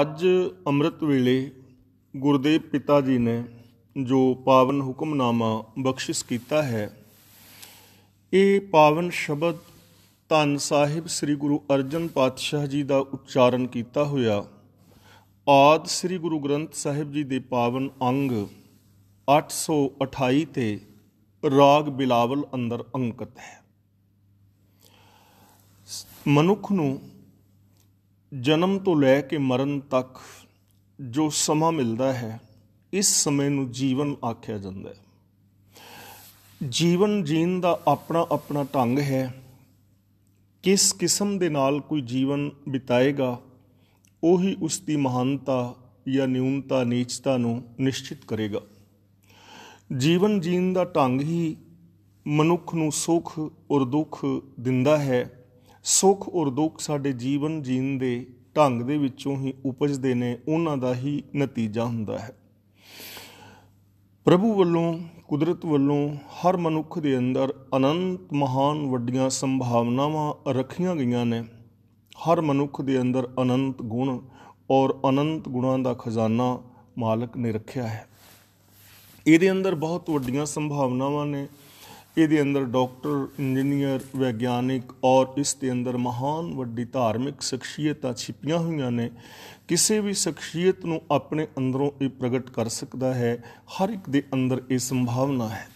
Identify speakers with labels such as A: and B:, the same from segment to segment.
A: ਅੱਜ ਅੰਮ੍ਰਿਤ ਵੇਲੇ ਗੁਰਦੇਵ ਪਿਤਾ ਜੀ ਨੇ ਜੋ ਪਾਵਨ ਹੁਕਮਨਾਮਾ ਬਖਸ਼ਿਸ਼ ਕੀਤਾ ਹੈ ਇਹ ਪਾਵਨ ਸ਼ਬਦ ਧੰਨ ਸਾਹਿਬ ਸ੍ਰੀ ਗੁਰੂ ਅਰਜਨ ਪਾਤਸ਼ਾਹ ਜੀ ਦਾ ਉਚਾਰਨ ਕੀਤਾ ਹੋਇਆ ਆਦ ਸ੍ਰੀ ਗੁਰੂ ਗ੍ਰੰਥ ਸਾਹਿਬ ਜੀ ਦੇ ਪਾਵਨ ਅੰਗ 828 ਤੇ ਰਾਗ ਬਿਲਾਵਲ ਅੰਦਰ ਅੰਕਿਤ ਹੈ ਮਨੁੱਖ ਨੂੰ ਜਨਮ ਤੋਂ ਲੈ ਕੇ ਮਰਨ ਤੱਕ ਜੋ ਸਮਾਂ ਮਿਲਦਾ ਹੈ ਇਸ ਸਮੇਂ ਨੂੰ ਜੀਵਨ ਆਖਿਆ ਜਾਂਦਾ ਹੈ ਜੀਵਨ ਜੀਣ ਦਾ ਆਪਣਾ ਆਪਣਾ ਢੰਗ ਹੈ ਕਿਸ ਕਿਸਮ ਦੇ ਨਾਲ ਕੋਈ ਜੀਵਨ ਬਿਤਾਏਗਾ ਉਹੀ ਉਸ ਦੀ ਮਹਾਨਤਾ ਜਾਂ ਨਿਉਨਤਾ ਨੀਚਤਾ ਨੂੰ ਨਿਸ਼ਚਿਤ ਕਰੇਗਾ ਜੀਵਨ ਜੀਣ ਦਾ ਢੰਗ ਹੀ ਮਨੁੱਖ ਨੂੰ ਸੁਖ ਔਰ ਦੁੱਖ ਦਿੰਦਾ ਹੈ ਸੁਖ ਔਰ ਦੁੱਖ ਸਾਡੇ ਜੀਵਨ ਜੀਣ ਦੇ ਢੰਗ ਦੇ ਵਿੱਚੋਂ ਹੀ ਉਪਜਦੇ ਨੇ ਉਹਨਾਂ ਦਾ ਹੀ ਨਤੀਜਾ ਹੁੰਦਾ ਹੈ ਪ੍ਰਭੂ ਵੱਲੋਂ ਕੁਦਰਤ ਵੱਲੋਂ ਹਰ ਮਨੁੱਖ ਦੇ ਅੰਦਰ ਅਨੰਤ ਮਹਾਨ ਵੱਡੀਆਂ ਸੰਭਾਵਨਾਵਾਂ ਰੱਖੀਆਂ ਗਈਆਂ ਨੇ ਹਰ ਮਨੁੱਖ ਦੇ ਅੰਦਰ ਅਨੰਤ ਗੁਣ ਔਰ ਅਨੰਤ ਗੁਣਾਂ ਦਾ ਖਜ਼ਾਨਾ ਮਾਲਕ ਨੇ ਰੱਖਿਆ ਹੈ ਇਹਦੇ ਅੰਦਰ ਬਹੁਤ ਵੱਡੀਆਂ ਸੰਭਾਵਨਾਵਾਂ ਨੇ ਇਹਦੇ ਅੰਦਰ ਡਾਕਟਰ ਇੰਜੀਨੀਅਰ ਵਿਗਿਆਨਿਕ ਔਰ ਇਸ ਦੇ ਅੰਦਰ ਮਹਾਨ ਵੱਡੀ ਧਾਰਮਿਕ ਸ਼ਖਸੀਅਤਾਂ ਛਿਪੀਆਂ ਹੋਈਆਂ ਨੇ ਕਿਸੇ ਵੀ ਸ਼ਖਸੀਅਤ ਨੂੰ ਆਪਣੇ ਅੰਦਰੋਂ ਇਹ ਪ੍ਰਗਟ ਕਰ ਸਕਦਾ ਹੈ ਹਰ ਇੱਕ ਦੇ ਅੰਦਰ ਇਹ ਸੰਭਾਵਨਾ ਹੈ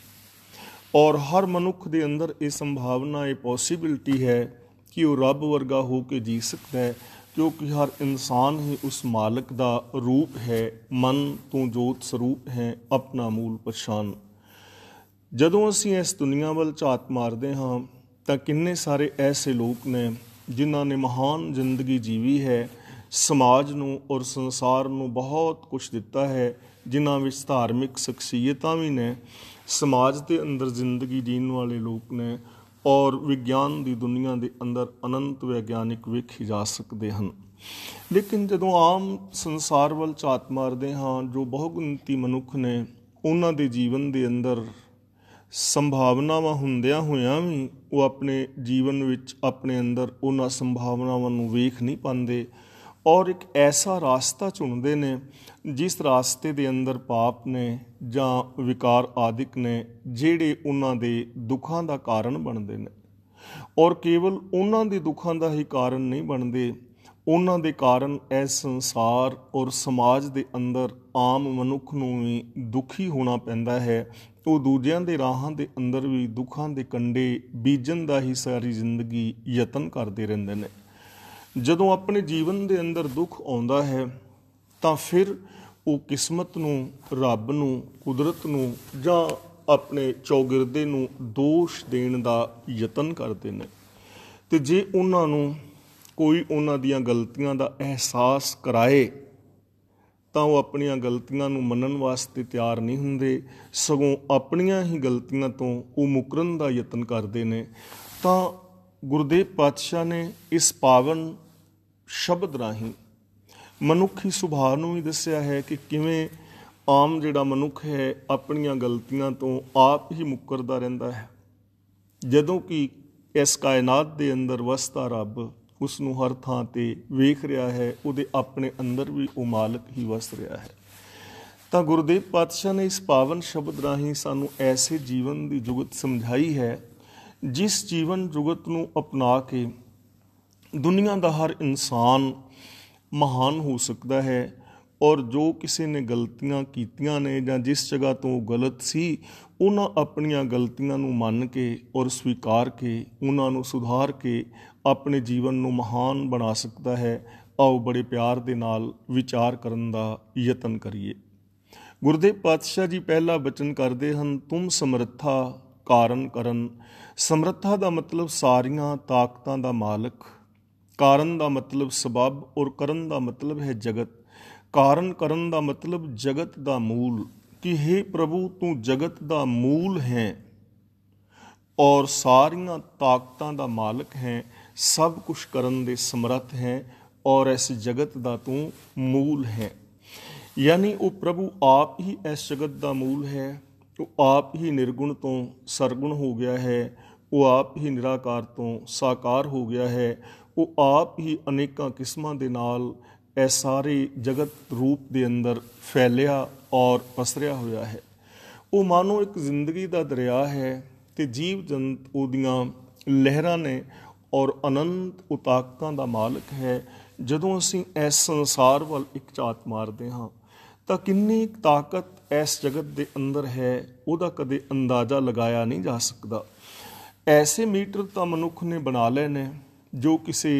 A: ਔਰ ਹਰ ਮਨੁੱਖ ਦੇ ਅੰਦਰ ਇਹ ਸੰਭਾਵਨਾ ਇਹ ਪੋਸਿਬਿਲਟੀ ਹੈ ਕਿ ਉਹ ਰੱਬ ਵਰਗਾ ਹੋ ਕੇ ਜੀ ਸਕਦਾ ਹੈ ਕਿਉਂਕਿ ਹਰ ਇਨਸਾਨ ਹੀ ਉਸ ਮਾਲਕ ਦਾ ਰੂਪ ਹੈ ਮਨ ਤੋਂ ਜੋਤ ਸਰੂਪ ਹੈ ਆਪਣਾ ਮੂਲ ਪਛਾਣ ਜਦੋਂ ਅਸੀਂ ਇਸ ਦੁਨੀਆ ਵੱਲ ਝਾਤ ਮਾਰਦੇ ਹਾਂ ਤਾਂ ਕਿੰਨੇ ਸਾਰੇ ਐਸੇ ਲੋਕ ਨੇ ਜਿਨ੍ਹਾਂ ਨੇ ਮਹਾਨ ਜ਼ਿੰਦਗੀ ਜੀਵੀ ਹੈ ਸਮਾਜ ਨੂੰ ਔਰ ਸੰਸਾਰ ਨੂੰ ਬਹੁਤ ਕੁਝ ਦਿੱਤਾ ਹੈ ਜਿਨ੍ਹਾਂ ਵਿੱਚ ਧਾਰਮਿਕ ਸ਼ਖਸੀਅਤਾਂ ਵੀ ਨੇ ਸਮਾਜ ਦੇ ਅੰਦਰ ਜ਼ਿੰਦਗੀ ਜੀਣ ਵਾਲੇ ਲੋਕ ਨੇ ਔਰ ਵਿਗਿਆਨ ਦੀ ਦੁਨੀਆ ਦੇ ਅੰਦਰ ਅਨੰਤ ਵਿਗਿਆਨਿਕ ਵੇਖੇ ਜਾ ਸਕਦੇ ਹਨ ਲੇਕਿਨ ਜਦੋਂ ਆਮ ਸੰਸਾਰ ਵੱਲ ਝਾਤ ਮਾਰਦੇ ਹਾਂ ਜੋ ਬਹੁਗੁਣਤੀ ਮਨੁੱਖ ਨੇ ਉਹਨਾਂ ਦੇ ਜੀਵਨ ਦੇ ਅੰਦਰ ਸੰਭਾਵਨਾਵਾਂ ਹੁੰਦਿਆਂ ਹੋਇਆਂ ਵੀ ਉਹ ਆਪਣੇ ਜੀਵਨ ਵਿੱਚ ਆਪਣੇ ਅੰਦਰ ਉਹਨਾਂ ਸੰਭਾਵਨਾਵਾਂ ਨੂੰ ਵੇਖ ਨਹੀਂ ਪਾਉਂਦੇ ਔਰ ਇੱਕ ਐਸਾ ਰਾਸਤਾ ਚੁਣਦੇ ਨੇ ਜਿਸ ਰਾਸਤੇ ਦੇ ਅੰਦਰ ਪਾਪ ਨੇ ਜਾਂ ਵਿਕਾਰ ਆਦਿਕ ਨੇ ਜਿਹੜੇ ਉਹਨਾਂ ਦੇ ਦੁੱਖਾਂ ਦਾ ਕਾਰਨ ਬਣਦੇ ਨੇ ਔਰ ਕੇਵਲ ਉਹਨਾਂ ਦੇ ਦੁੱਖਾਂ ਦਾ ਹੀ ਕਾਰਨ ਨਹੀਂ ਬਣਦੇ ਉਹਨਾਂ ਦੇ ਕਾਰਨ ਇਹ ਸੰਸਾਰ ਔਰ ਸਮਾਜ ਦੇ ਅੰਦਰ ਆਮ ਮਨੁੱਖ ਨੂੰ ਵੀ ਦੁਖੀ ਹੋਣਾ ਪੈਂਦਾ ਹੈ ਉਹ ਦੂਜਿਆਂ ਦੇ ਰਾਹਾਂ ਦੇ ਅੰਦਰ ਵੀ ਦੁੱਖਾਂ ਦੇ ਕੰਡੇ ਬੀਜਣ ਦਾ ਹੀ ਸਾਰੀ ਜ਼ਿੰਦਗੀ ਯਤਨ ਕਰਦੇ ਰਹਿੰਦੇ ਨੇ ਜਦੋਂ ਆਪਣੇ ਜੀਵਨ ਦੇ ਅੰਦਰ ਦੁੱਖ ਆਉਂਦਾ ਹੈ ਤਾਂ ਫਿਰ ਉਹ ਕਿਸਮਤ ਨੂੰ ਰੱਬ ਨੂੰ ਕੁਦਰਤ ਨੂੰ ਜਾਂ ਆਪਣੇ ਚੌਗਿਰਦੇ ਨੂੰ ਦੋਸ਼ ਦੇਣ ਦਾ ਯਤਨ ਕਰਦੇ ਨੇ ਤੇ ਜੇ ਉਹਨਾਂ ਨੂੰ ਕੋਈ ਉਹਨਾਂ ਦੀਆਂ ਗਲਤੀਆਂ ਦਾ ਅਹਿਸਾਸ ਕਰਾਏ ਤਾਂ ਉਹ ਆਪਣੀਆਂ ਗਲਤੀਆਂ ਨੂੰ ਮੰਨਣ ਵਾਸਤੇ ਤਿਆਰ ਨਹੀਂ ਹੁੰਦੇ ਸਗੋਂ ਆਪਣੀਆਂ ਹੀ ਗਲਤੀਆਂ ਤੋਂ ਉਹ ਮੁਕਰਨ ਦਾ ਯਤਨ ਕਰਦੇ ਨੇ ਤਾਂ ਗੁਰਦੇਵ ਪਾਤਸ਼ਾਹ ਨੇ ਇਸ ਪਾਵਨ ਸ਼ਬਦ ਰਾਹੀਂ ਮਨੁੱਖੀ ਸੁਭਾਅ ਨੂੰ ਹੀ ਦੱਸਿਆ ਹੈ ਕਿ ਕਿਵੇਂ ਆਮ ਜਿਹੜਾ ਮਨੁੱਖ ਹੈ ਆਪਣੀਆਂ ਗਲਤੀਆਂ ਤੋਂ ਆਪ ਹੀ ਮੁਕਰਦਾ ਰਹਿੰਦਾ ਹੈ ਜਦੋਂ ਕਿ ਇਸ ਕਾਇਨਾਤ ਦੇ ਅੰਦਰ ਵਸਦਾ ਰੱਬ ਉਸ ਨੂੰ ਹਰ ਥਾਂ ਤੇ ਵੇਖ ਰਿਹਾ ਹੈ ਉਹਦੇ ਆਪਣੇ ਅੰਦਰ ਵੀ ਉਹ ਮਾਲਕ ਹੀ ਵਸ ਰਿਹਾ ਹੈ ਤਾਂ ਗੁਰਦੇਵ ਪਾਤਸ਼ਾਹ ਨੇ ਇਸ ਪਾਵਨ ਸ਼ਬਦ ਰਾਹੀਂ ਸਾਨੂੰ ਐਸੇ ਜੀਵਨ ਦੀ ਜੁਗਤ ਸਮਝਾਈ ਹੈ ਜਿਸ ਜੀਵਨ ਜੁਗਤ ਨੂੰ ਅਪਣਾ ਕੇ ਦੁਨੀਆ ਦਾ ਹਰ ਇਨਸਾਨ ਮਹਾਨ ਹੋ ਸਕਦਾ ਹੈ ਔਰ ਜੋ ਕਿਸੇ ਨੇ ਗਲਤੀਆਂ ਕੀਤੀਆਂ ਨੇ ਜਾਂ ਜਿਸ ਜਗ੍ਹਾ ਤੋਂ ਗਲਤ ਸੀ ਉਹਨਾਂ ਆਪਣੀਆਂ ਗਲਤੀਆਂ ਨੂੰ ਮੰਨ ਕੇ ਔਰ ਸਵੀਕਾਰ ਕੇ ਉਹਨਾਂ ਨੂੰ ਸੁਧਾਰ ਕੇ ਆਪਣੇ ਜੀਵਨ ਨੂੰ ਮਹਾਨ ਬਣਾ ਸਕਦਾ ਹੈ ਆਓ ਬੜੇ ਪਿਆਰ ਦੇ ਨਾਲ ਵਿਚਾਰ ਕਰਨ ਦਾ ਯਤਨ ਕਰੀਏ ਗੁਰਦੇਵ ਪਾਤਸ਼ਾਹ ਜੀ ਪਹਿਲਾ ਬਚਨ ਕਰਦੇ ਹਨ ਤੁਮ ਸਮਰੱਥਾ ਕਾਰਨ ਕਰਨ ਸਮਰੱਥਾ ਦਾ ਮਤਲਬ ਸਾਰੀਆਂ ਤਾਕਤਾਂ ਦਾ ਮਾਲਕ ਕਾਰਨ ਦਾ ਮਤਲਬ ਸਬਬ ਔਰ ਕਰਨ ਦਾ ਮਤਲਬ ਹੈ ਜਗਤ ਕਾਰਨ ਕਰਨ ਦਾ ਮਤਲਬ ਜਗਤ ਦਾ ਮੂਲ ਕਿ हे ਪ੍ਰਭੂ ਤੂੰ ਜਗਤ ਦਾ ਮੂਲ ਹੈ ਔਰ ਸਾਰੀਆਂ ਤਾਕਤਾਂ ਦਾ ਮਾਲਕ ਹੈ ਸਭ ਕੁਝ ਕਰਨ ਦੇ ਸਮਰੱਥ ਹੈ ਔਰ ਇਸ ਜਗਤ ਦਾ ਤੂੰ ਮੂਲ ਹੈ ਯਾਨੀ ਉਹ ਪ੍ਰਭੂ ਆਪ ਹੀ ਇਸ ਜਗਤ ਦਾ ਮੂਲ ਹੈ ਉਹ ਆਪ ਹੀ ਨਿਰਗੁਣ ਤੋਂ ਸਰਗੁਣ ਹੋ ਗਿਆ ਹੈ ਉਹ ਆਪ ਹੀ ਨਿਰਾਕਾਰ ਤੋਂ ਸਾਕਾਰ ਹੋ ਗਿਆ ਹੈ ਉਹ ਆਪ ਹੀ ਅਨੇਕਾਂ ਕਿਸਮਾਂ ਦੇ ਨਾਲ ਇਹ ਸਾਰੇ ਜਗਤ ਰੂਪ ਦੇ ਅੰਦਰ ਫੈਲਿਆ ਔਰ ਪਸਰਿਆ ਹੋਇਆ ਹੈ ਉਹ ਮਾਨੋ ਇੱਕ ਜ਼ਿੰਦਗੀ ਦਾ ਦਰਿਆ ਹੈ ਤੇ ਜੀਵ ਜੰਤ ਉਹਦੀਆਂ ਲਹਿਰਾਂ ਨੇ ਔਰ ਅਨੰਤ ਉਤਾਕਾਂ ਦਾ ਮਾਲਕ ਹੈ ਜਦੋਂ ਅਸੀਂ ਇਸ ਸੰਸਾਰ ਵੱਲ ਇੱਕ ਝਾਤ ਮਾਰਦੇ ਹਾਂ ਤਾਂ ਕਿੰਨੀ ਤਾਕਤ ਇਸ ਜਗਤ ਦੇ ਅੰਦਰ ਹੈ ਉਹਦਾ ਕਦੇ ਅੰਦਾਜ਼ਾ ਲਗਾਇਆ ਨਹੀਂ ਜਾ ਸਕਦਾ ਐਸੇ ਮੀਟਰ ਤਾਂ ਮਨੁੱਖ ਨੇ ਬਣਾ ਲਏ ਨੇ ਜੋ ਕਿਸੇ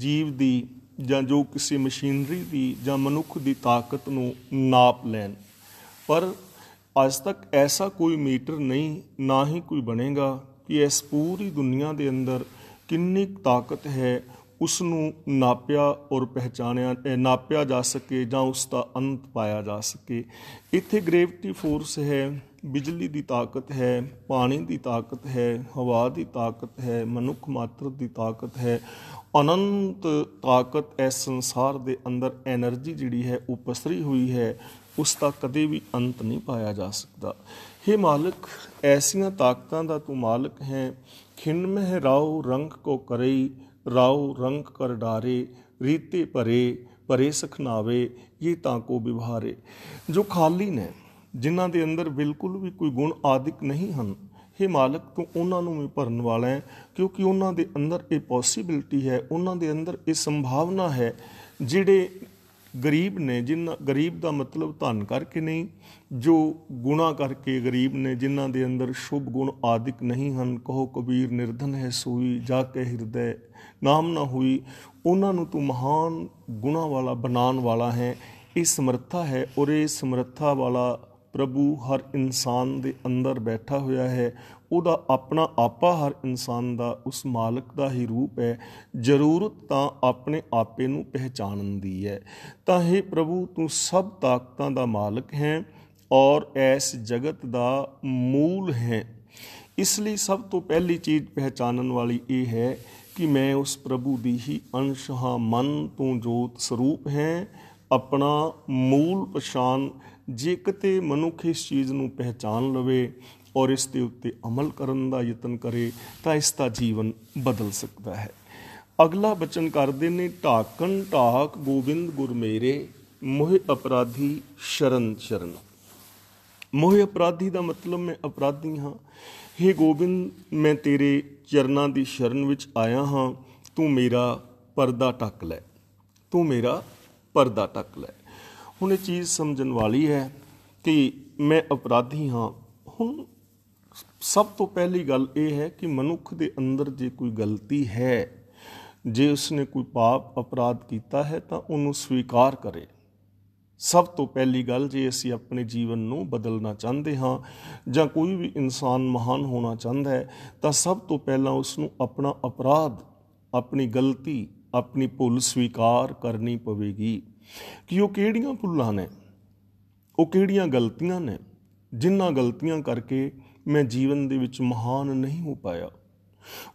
A: ਜੀਵ ਦੀ ਜਾਂ ਜੋ ਕਿਸੇ ਮਸ਼ੀਨਰੀ ਦੀ ਜਾਂ ਮਨੁੱਖ ਦੀ ਤਾਕਤ ਨੂੰ ਨਾਪ ਲੈਣ ਪਰ ਅੱਜ ਤੱਕ ਐਸਾ ਕੋਈ ਮੀਟਰ ਨਹੀਂ ਨਾ ਹੀ ਕੋਈ ਬਣੇਗਾ ਕਿ ਇਸ ਪੂਰੀ ਦੁਨੀਆ ਦੇ ਅੰਦਰ ਕਿੰਨੀ ਤਾਕਤ ਹੈ ਉਸ ਨੂੰ ਨਾਪਿਆ ਔਰ ਪਹਿਚਾਨਿਆ ਨਾਪਿਆ ਜਾ ਸਕੇ ਜਾਂ ਉਸ ਦਾ ਅੰਤ ਪਾਇਆ ਜਾ ਸਕੇ ਇੱਥੇ ਗ੍ਰੈਵਿਟੀ ਫੋਰਸ ਹੈ ਬਿਜਲੀ ਦੀ ਤਾਕਤ ਹੈ ਪਾਣੀ ਦੀ ਤਾਕਤ ਹੈ ਹਵਾ ਦੀ ਤਾਕਤ ਹੈ ਮਨੁੱਖ ਮਾਤਰ ਦੀ ਤਾਕਤ ਹੈ ਅਨੰਤ ਤਾਕਤ ਇਸ ਸੰਸਾਰ ਦੇ ਅੰਦਰ એનર્ਜੀ ਜਿਹੜੀ ਹੈ ਉਪਸਰੀ ਹੋਈ ਹੈ ਉਸ ਦਾ ਕਦੇ ਵੀ ਅੰਤ ਨਹੀਂ ਪਾਇਆ ਜਾ ਸਕਦਾ हे ਮਾਲਕ ਐਸੀਆਂ ਤਾਕਤਾਂ ਦਾ ਤੂੰ ਮਾਲਕ ਹੈ ਖਿੰਨ ਮਹਿ ਰਾਉ ਰੰਗ ਕੋ ਕਰਈ ਰਾਉ ਰੰਗ ਕਰ ਡਾਰੇ ਰੀਤੇ ਭਰੇ ਪਰੇ ਸਖਨਾਵੇ ਇਹ ਤਾਂ ਕੋ ਵਿਵਹਾਰੇ ਜੋ ਖਾਲੀ ਨੇ ਜਿਨ੍ਹਾਂ ਦੇ ਅੰਦਰ ਬਿਲਕੁਲ ਵੀ ਕੋਈ ਗੁਣ ਆਦਿਕ ਨਹੀਂ ਹਨ हे ਮਾਲਕ ਤੂੰ ਉਹਨਾਂ ਨੂੰ ਵੀ ਭਰਨ ਵਾਲਾ ਹੈ ਕਿਉਂਕਿ ਉਹਨਾਂ ਦੇ ਅੰਦਰ ਇਹ ਪੋਸਿਬਿਲਿਟੀ ਹੈ ਉਹਨਾਂ ਦੇ ਅੰਦਰ ਇਹ ਸੰਭਾਵਨਾ ਹੈ ਜਿਹੜੇ ਗਰੀਬ ਨੇ ਜਿਨ੍ਹਾਂ ਗਰੀਬ ਦਾ ਮਤਲਬ ਧਨ ਕਰਕੇ ਨਹੀਂ ਜੋ ਗੁਨਾ ਕਰਕੇ ਗਰੀਬ ਨੇ ਜਿਨ੍ਹਾਂ ਦੇ ਅੰਦਰ ਸ਼ੁਭ ਗੁਣ ਆਦਿਕ ਨਹੀਂ ਹਨ ਕਹੋ ਕਬੀਰ ਨਿਰਧਨ ਹੈ ਸੋਈ ਜਾ ਕੇ ਹਿਰਦੈ ਨਾਮ ਨਾ ਹੋਈ ਉਹਨਾਂ ਨੂੰ ਤੂੰ ਮਹਾਨ ਗੁਣਾ ਵਾਲਾ ਬਣਾਉਣ ਵਾਲਾ ਹੈ ਇਹ ਸਮਰੱਥਾ ਹੈ ਔਰ ਇਹ ਸਮਰੱਥਾ ਵਾਲਾ ਪ੍ਰਭੂ ਹਰ ਇਨਸਾਨ ਦੇ ਅੰਦਰ ਬੈਠਾ ਹੋਇਆ ਹੈ ਉਹਦਾ ਆਪਣਾ ਆਪਾ ਹਰ ਇਨਸਾਨ ਦਾ ਉਸ ਮਾਲਕ ਦਾ ਹੀ ਰੂਪ ਹੈ ਜ਼ਰੂਰਤ ਤਾਂ ਆਪਣੇ ਆਪੇ ਨੂੰ ਪਹਿਚਾਨਣ ਦੀ ਹੈ ਤਾਂ ਹੈ ਪ੍ਰਭੂ ਤੂੰ ਸਭ ਤਾਕਤਾਂ ਦਾ ਮਾਲਕ ਹੈ ਔਰ ਇਸ ਜਗਤ ਦਾ ਮੂਲ ਹੈ ਇਸ ਲਈ ਸਭ ਤੋਂ ਪਹਿਲੀ ਚੀਜ਼ ਪਹਿਚਾਨਣ ਵਾਲੀ ਇਹ ਹੈ ਕਿ ਮੈਂ ਉਸ ਪ੍ਰਭੂ ਦੀ ਹੀ ਅੰਸ਼ ਹਾਂ ਮਨ ਤੋਂ ਜੋਤ ਸਰੂਪ ਹੈ ਆਪਣਾ ਮੂਲ ਪਛਾਣ ਜੇ ਕਿਤੇ ਮਨੁੱਖ ਇਸ ਚੀਜ਼ ਨੂੰ ਪਹਿਚਾਨ ਲਵੇ ਔਰ ਇਸ ਦੇ ਉੱਤੇ ਅਮਲ ਕਰਨ ਦਾ ਯਤਨ ਕਰੇ ਤਾਂ ਇਸ ਦਾ ਜੀਵਨ ਬਦਲ ਸਕਦਾ ਹੈ ਅਗਲਾ ਬਚਨ ਕਰਦੇ ਨੇ ਢਾਕਣ ਢਾਕ ਗੋਬਿੰਦ ਗੁਰ ਮੇਰੇ ਮੋਹ ਅਪਰਾਧੀ ਸ਼ਰਨ ਸ਼ਰਨ ਮੋਹ ਅਪਰਾਧੀ ਦਾ ਮਤਲਬ ਮੈਂ ਅਪਰਾਧੀ ਹਾਂ हे ਗੋਬਿੰਦ ਮੈਂ ਤੇਰੇ ਚਰਨਾਂ ਦੀ ਸ਼ਰਨ ਵਿੱਚ ਆਇਆ ਹਾਂ ਤੂੰ ਮੇਰਾ ਪਰਦਾ ਟੱਕ ਲੈ ਤੂੰ ਮੇਰਾ ਪਰਦਾ ਟੱਕ ਲੈ ਹੁਣ ਇਹ ਚੀਜ਼ ਸਮਝਣ ਵਾਲੀ ਹੈ ਕਿ ਮੈਂ ਅਪਰਾਧੀ ਹਾਂ ਹੁਣ ਸਭ ਤੋਂ ਪਹਿਲੀ ਗੱਲ ਇਹ ਹੈ ਕਿ ਮਨੁੱਖ ਦੇ ਅੰਦਰ ਜੇ ਕੋਈ ਗਲਤੀ ਹੈ ਜੇ ਉਸਨੇ ਕੋਈ ਪਾਪ ਅਪਰਾਧ ਕੀਤਾ ਹੈ ਤਾਂ ਉਹਨੂੰ ਸਵੀਕਾਰ ਕਰੇ ਸਭ ਤੋਂ ਪਹਿਲੀ ਗੱਲ ਜੇ ਅਸੀਂ ਆਪਣੇ ਜੀਵਨ ਨੂੰ ਬਦਲਣਾ ਚਾਹੁੰਦੇ ਹਾਂ ਜਾਂ ਕੋਈ ਵੀ ਇਨਸਾਨ ਮਹਾਨ ਹੋਣਾ ਚਾਹੁੰਦਾ ਹੈ ਤਾਂ ਸਭ ਤੋਂ ਪਹਿਲਾਂ ਉਸ ਨੂੰ ਆਪਣਾ ਅਪਰਾਧ ਆਪਣੀ ਗਲਤੀ ਆਪਣੀ ਭੁੱਲ ਸਵੀਕਾਰ ਕਰਨੀ ਪਵੇਗੀ ਕਿ ਉਹ ਕਿਹੜੀਆਂ ਭੁੱਲਾਂ ਨੇ ਉਹ ਕਿਹੜੀਆਂ ਗਲਤੀਆਂ ਨੇ ਜਿਨ੍ਹਾਂ ਗਲਤੀਆਂ ਕਰਕੇ ਮੈਂ ਜੀਵਨ ਦੇ ਵਿੱਚ ਮਹਾਨ ਨਹੀਂ ਹੋ ਪਾਇਆ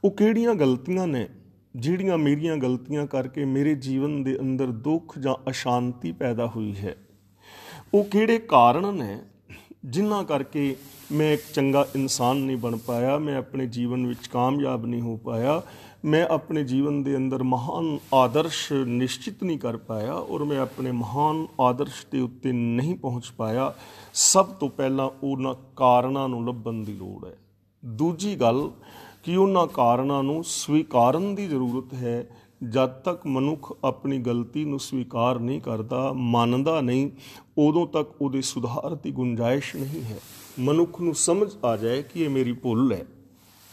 A: ਉਹ ਕਿਹੜੀਆਂ ਗਲਤੀਆਂ ਨੇ ਜਿਹੜੀਆਂ ਮੇਰੀਆਂ ਗਲਤੀਆਂ ਕਰਕੇ ਮੇਰੇ ਜੀਵਨ ਦੇ ਅੰਦਰ ਦੁੱਖ ਜਾਂ ਅਸ਼ਾਂਤੀ ਪੈਦਾ ਹੋਈ ਹੈ ਉਹ ਕਿਹੜੇ ਕਾਰਨ ਨੇ ਜਿਨ੍ਹਾਂ ਕਰਕੇ ਮੈਂ ਇੱਕ ਚੰਗਾ ਇਨਸਾਨ ਨਹੀਂ ਬਣ ਪਾਇਆ ਮੈਂ ਆਪਣੇ ਜੀਵਨ ਵਿੱਚ ਕਾਮਯਾਬ ਨਹੀਂ ਹੋ ਪਾਇਆ ਮੈਂ ਆਪਣੇ ਜੀਵਨ ਦੇ ਅੰਦਰ ਮਹਾਨ ਆਦਰਸ਼ ਨਿਸ਼ਚਿਤ ਨਹੀਂ ਕਰ ਪਾਇਆ ਔਰ ਮੈਂ ਆਪਣੇ ਮਹਾਨ ਆਦਰਸ਼ ਦੇ ਉੱਤੇ ਨਹੀਂ ਪਹੁੰਚ ਪਾਇਆ ਸਭ ਤੋਂ ਪਹਿਲਾਂ ਉਹਨਾਂ ਕਾਰਨਾਂ ਨੂੰ ਲੱਭਣ ਦੀ ਲੋੜ ਹੈ ਦੂਜੀ ਗੱਲ ਕਿ ਉਹਨਾਂ ਕਾਰਨਾਂ ਨੂੰ ਸਵੀਕਾਰਨ ਦੀ ਜ਼ਰੂਰਤ ਹੈ ਜਦ ਤੱਕ ਮਨੁੱਖ ਆਪਣੀ ਗਲਤੀ ਨੂੰ ਸਵੀਕਾਰ ਨਹੀਂ ਕਰਦਾ ਮੰਨਦਾ ਨਹੀਂ ਉਦੋਂ ਤੱਕ ਉਹਦੇ ਸੁਧਾਰ ਦੀ ਗੁੰਜਾਇਸ਼ ਨਹੀਂ ਹੈ ਮਨੁੱਖ ਨੂੰ ਸਮਝ ਆ ਜਾਏ ਕਿ ਇਹ ਮੇਰੀ ਭੁੱਲ ਹੈ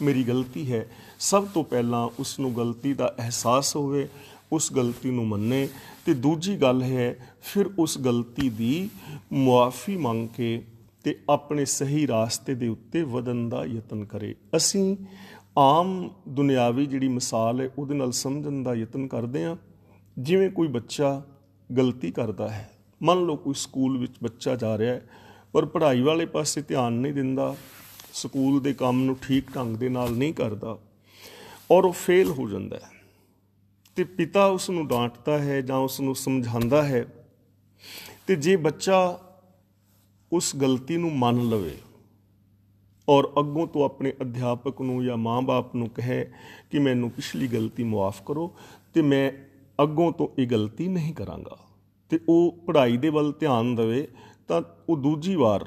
A: ਮੇਰੀ ਗਲਤੀ ਹੈ ਸਭ ਤੋਂ ਪਹਿਲਾਂ ਉਸ ਨੂੰ ਗਲਤੀ ਦਾ ਅਹਿਸਾਸ ਹੋਵੇ ਉਸ ਗਲਤੀ ਨੂੰ ਮੰਨੇ ਤੇ ਦੂਜੀ ਗੱਲ ਹੈ ਫਿਰ ਉਸ ਗਲਤੀ ਦੀ ਮੁਆਫੀ ਮੰਗ ਕੇ ਤੇ ਆਪਣੇ ਸਹੀ ਰਾਸਤੇ ਦੇ ਉੱਤੇ ਵਧਣ ਦਾ ਯਤਨ ਕਰੇ ਅਸੀਂ ਆਮ ਦੁਨਿਆਵੀ ਜਿਹੜੀ ਮਿਸਾਲ ਹੈ ਉਹਦੇ ਨਾਲ ਸਮਝਣ ਦਾ ਯਤਨ ਕਰਦੇ ਆ ਜਿਵੇਂ ਕੋਈ ਬੱਚਾ ਗਲਤੀ ਕਰਦਾ ਹੈ ਮੰਨ ਲਓ ਕੋਈ ਸਕੂਲ ਵਿੱਚ ਬੱਚਾ ਜਾ ਰਿਹਾ ਹੈ ਪਰ ਪੜ੍ਹਾਈ ਵਾਲੇ ਪਾਸੇ ਧਿਆਨ ਨਹੀਂ ਦਿੰਦਾ ਸਕੂਲ ਦੇ ਕੰਮ ਨੂੰ ਠੀਕ ਢੰਗ ਦੇ ਨਾਲ ਨਹੀਂ ਕਰਦਾ ਔਰ ਉਹ ਫੇਲ ਹੋ ਜਾਂਦਾ ਹੈ ਤੇ ਪਿਤਾ ਉਸ ਨੂੰ ਡਾਂਟਦਾ ਹੈ ਜਾਂ ਉਸ ਨੂੰ ਸਮਝਾਉਂਦਾ ਹੈ ਤੇ ਜੇ ਬੱਚਾ ਉਸ ਗਲਤੀ ਨੂੰ ਮੰਨ ਲਵੇ ਔਰ ਅੱਗੋਂ ਤੋਂ ਆਪਣੇ ਅਧਿਆਪਕ ਨੂੰ ਜਾਂ ਮਾਂ-ਬਾਪ ਨੂੰ ਕਹੇ ਕਿ ਮੈਨੂੰ ਪਿਛਲੀ ਗਲਤੀ ਮਾਫ ਕਰੋ ਤੇ ਮੈਂ ਅੱਗੋਂ ਤੋਂ ਇਹ ਗਲਤੀ ਨਹੀਂ ਕਰਾਂਗਾ ਤੇ ਉਹ ਪੜ੍ਹਾਈ ਦੇ ਵੱਲ ਧਿਆਨ ਦੇਵੇ ਤਾਂ ਉਹ ਦੂਜੀ ਵਾਰ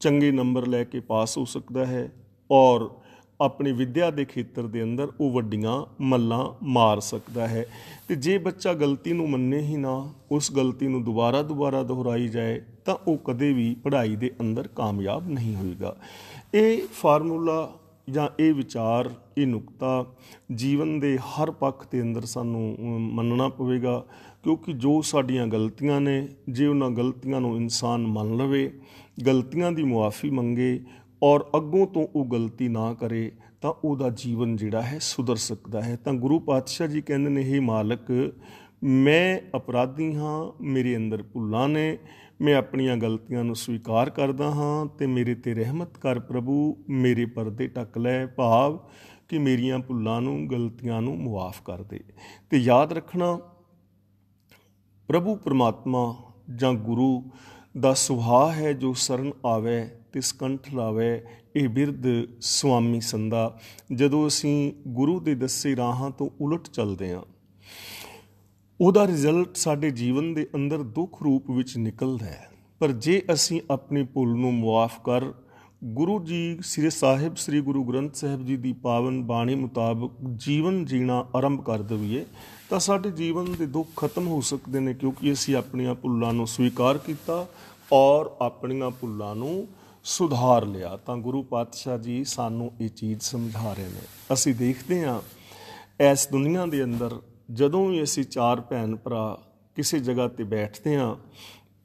A: ਚੰਗੇ ਨੰਬਰ ਲੈ ਕੇ ਪਾਸ ਹੋ ਸਕਦਾ ਹੈ ਔਰ ਆਪਣੀ ਵਿੱਦਿਆ ਦੇ ਖੇਤਰ ਦੇ ਅੰਦਰ ਉਹ ਵੱਡੀਆਂ ਮੱਲਾਂ ਮਾਰ ਸਕਦਾ ਹੈ ਤੇ ਜੇ ਬੱਚਾ ਗਲਤੀ ਨੂੰ ਮੰਨੇ ਹੀ ਨਾ ਉਸ ਗਲਤੀ ਨੂੰ ਦੁਬਾਰਾ ਦੁਬਾਰਾ ਦੁਹਰਾਈ ਜਾਏ ਤਾਂ ਉਹ ਕਦੇ ਵੀ ਪੜ੍ਹਾਈ ਦੇ ਅੰਦਰ ਕਾਮਯਾਬ ਨਹੀਂ ਹੋਏਗਾ ਇਹ ਫਾਰਮੂਲਾ ਜਾਂ ਇਹ ਵਿਚਾਰ ਇਹ ਨੁਕਤਾ ਜੀਵਨ ਦੇ ਹਰ ਪੱਖ ਤੇ ਅੰਦਰ ਸਾਨੂੰ ਮੰਨਣਾ ਪਵੇਗਾ ਕਿਉਂਕਿ ਜੋ ਸਾਡੀਆਂ ਗਲਤੀਆਂ ਨੇ ਜੇ ਉਹਨਾਂ ਗਲਤੀਆਂ ਨੂੰ ਇਨਸਾਨ ਮੰਨ ਲਵੇ ਗਲਤੀਆਂ ਦੀ ਮੁਆਫੀ ਮੰਗੇ ਔਰ ਅੱਗੋਂ ਤੋਂ ਉਹ ਗਲਤੀ ਨਾ ਕਰੇ ਤਾਂ ਉਹਦਾ ਜੀਵਨ ਜਿਹੜਾ ਹੈ ਸੁਧਰ ਸਕਦਾ ਹੈ ਤਾਂ ਗੁਰੂ ਪਾਤਸ਼ਾਹ ਜੀ ਕਹਿੰਦੇ ਨੇ ਹੇ ਮਾਲਕ ਮੈਂ ਅਪਰਾਧੀ ਹਾਂ ਮੇਰੇ ਅੰਦਰ ਭੁੱਲਾਂ ਨੇ ਮੈਂ ਆਪਣੀਆਂ ਗਲਤੀਆਂ ਨੂੰ ਸਵੀਕਾਰ ਕਰਦਾ ਹਾਂ ਤੇ ਮੇਰੇ ਤੇ ਰਹਿਮਤ ਕਰ ਪ੍ਰਭੂ ਮੇਰੇ ਪਰਦੇ ਟੱਕ ਲੈ ਭਾਵ ਕਿ ਮੇਰੀਆਂ ਭੁੱਲਾਂ ਨੂੰ ਗਲਤੀਆਂ ਨੂੰ ਮੁਆਫ ਕਰ ਦੇ ਤੇ ਯਾਦ ਰੱਖਣਾ ਪ੍ਰਭੂ ਪਰਮਾਤਮਾ ਜਾਂ ਗੁਰੂ ਦਾ ਸੁਹਾ ਹੈ ਜੋ ਸਰਨ ਆਵੇ ਤਿਸ ਕੰਠ ਲਾਵੇ ਇਹ ਬਿਰਦ ਸੁਆਮੀ ਸੰਦਾ ਜਦੋਂ ਅਸੀਂ ਗੁਰੂ ਦੇ ਦੱਸੇ ਰਾਹਾਂ ਤੋਂ ਉਲਟ ਚੱਲਦੇ ਹਾਂ ਉਹਦਾ ਰਿਜ਼ਲਟ ਸਾਡੇ ਜੀਵਨ ਦੇ ਅੰਦਰ ਦੁੱਖ ਰੂਪ ਵਿੱਚ ਨਿਕਲਦਾ ਹੈ ਪਰ ਜੇ ਅਸੀਂ ਆਪਣੇ ਭੁੱਲ ਨੂੰ ਮੁਆਫ ਕਰ ਗੁਰੂ ਜੀ ਸ੍ਰੀ ਸਾਹਿਬ ਸ੍ਰੀ ਗੁਰੂ ਗ੍ਰੰਥ ਸਾਹਿਬ ਜੀ ਦੀ ਪਾਵਨ ਬਾਣੀ ਮੁਤਾਬਕ ਜੀਵਨ ਜੀਣਾ ਆਰੰਭ ਕਰ ਦਈਏ ਤਾਂ ਸਾਡੇ ਜੀਵਨ ਦੇ ਦੁੱਖ ਖਤਮ ਹੋ ਸਕਦੇ ਨੇ ਕਿਉਂਕਿ ਅਸੀਂ ਆਪਣੀਆਂ ਭੁੱਲਾਂ ਨੂੰ ਸਵੀਕਾਰ ਕੀਤਾ ਔਰ ਆਪਣੀਆਂ ਭੁੱਲਾਂ ਨੂੰ ਸੁਧਾਰ ਲਿਆ ਤਾਂ ਗੁਰੂ ਪਾਤਸ਼ਾਹ ਜੀ ਸਾਨੂੰ ਇਹ ਚੀਜ਼ ਸਮਝਾ ਰਹੇ ਨੇ ਅਸੀਂ ਦੇਖਦੇ ਹਾਂ ਇਸ ਦੁਨੀਆ ਦੇ ਅੰਦਰ ਜਦੋਂ ਵੀ ਅਸੀਂ ਚਾਰ ਭੈਣ ਭਰਾ ਕਿਸੇ ਜਗ੍ਹਾ ਤੇ ਬੈਠਦੇ ਹਾਂ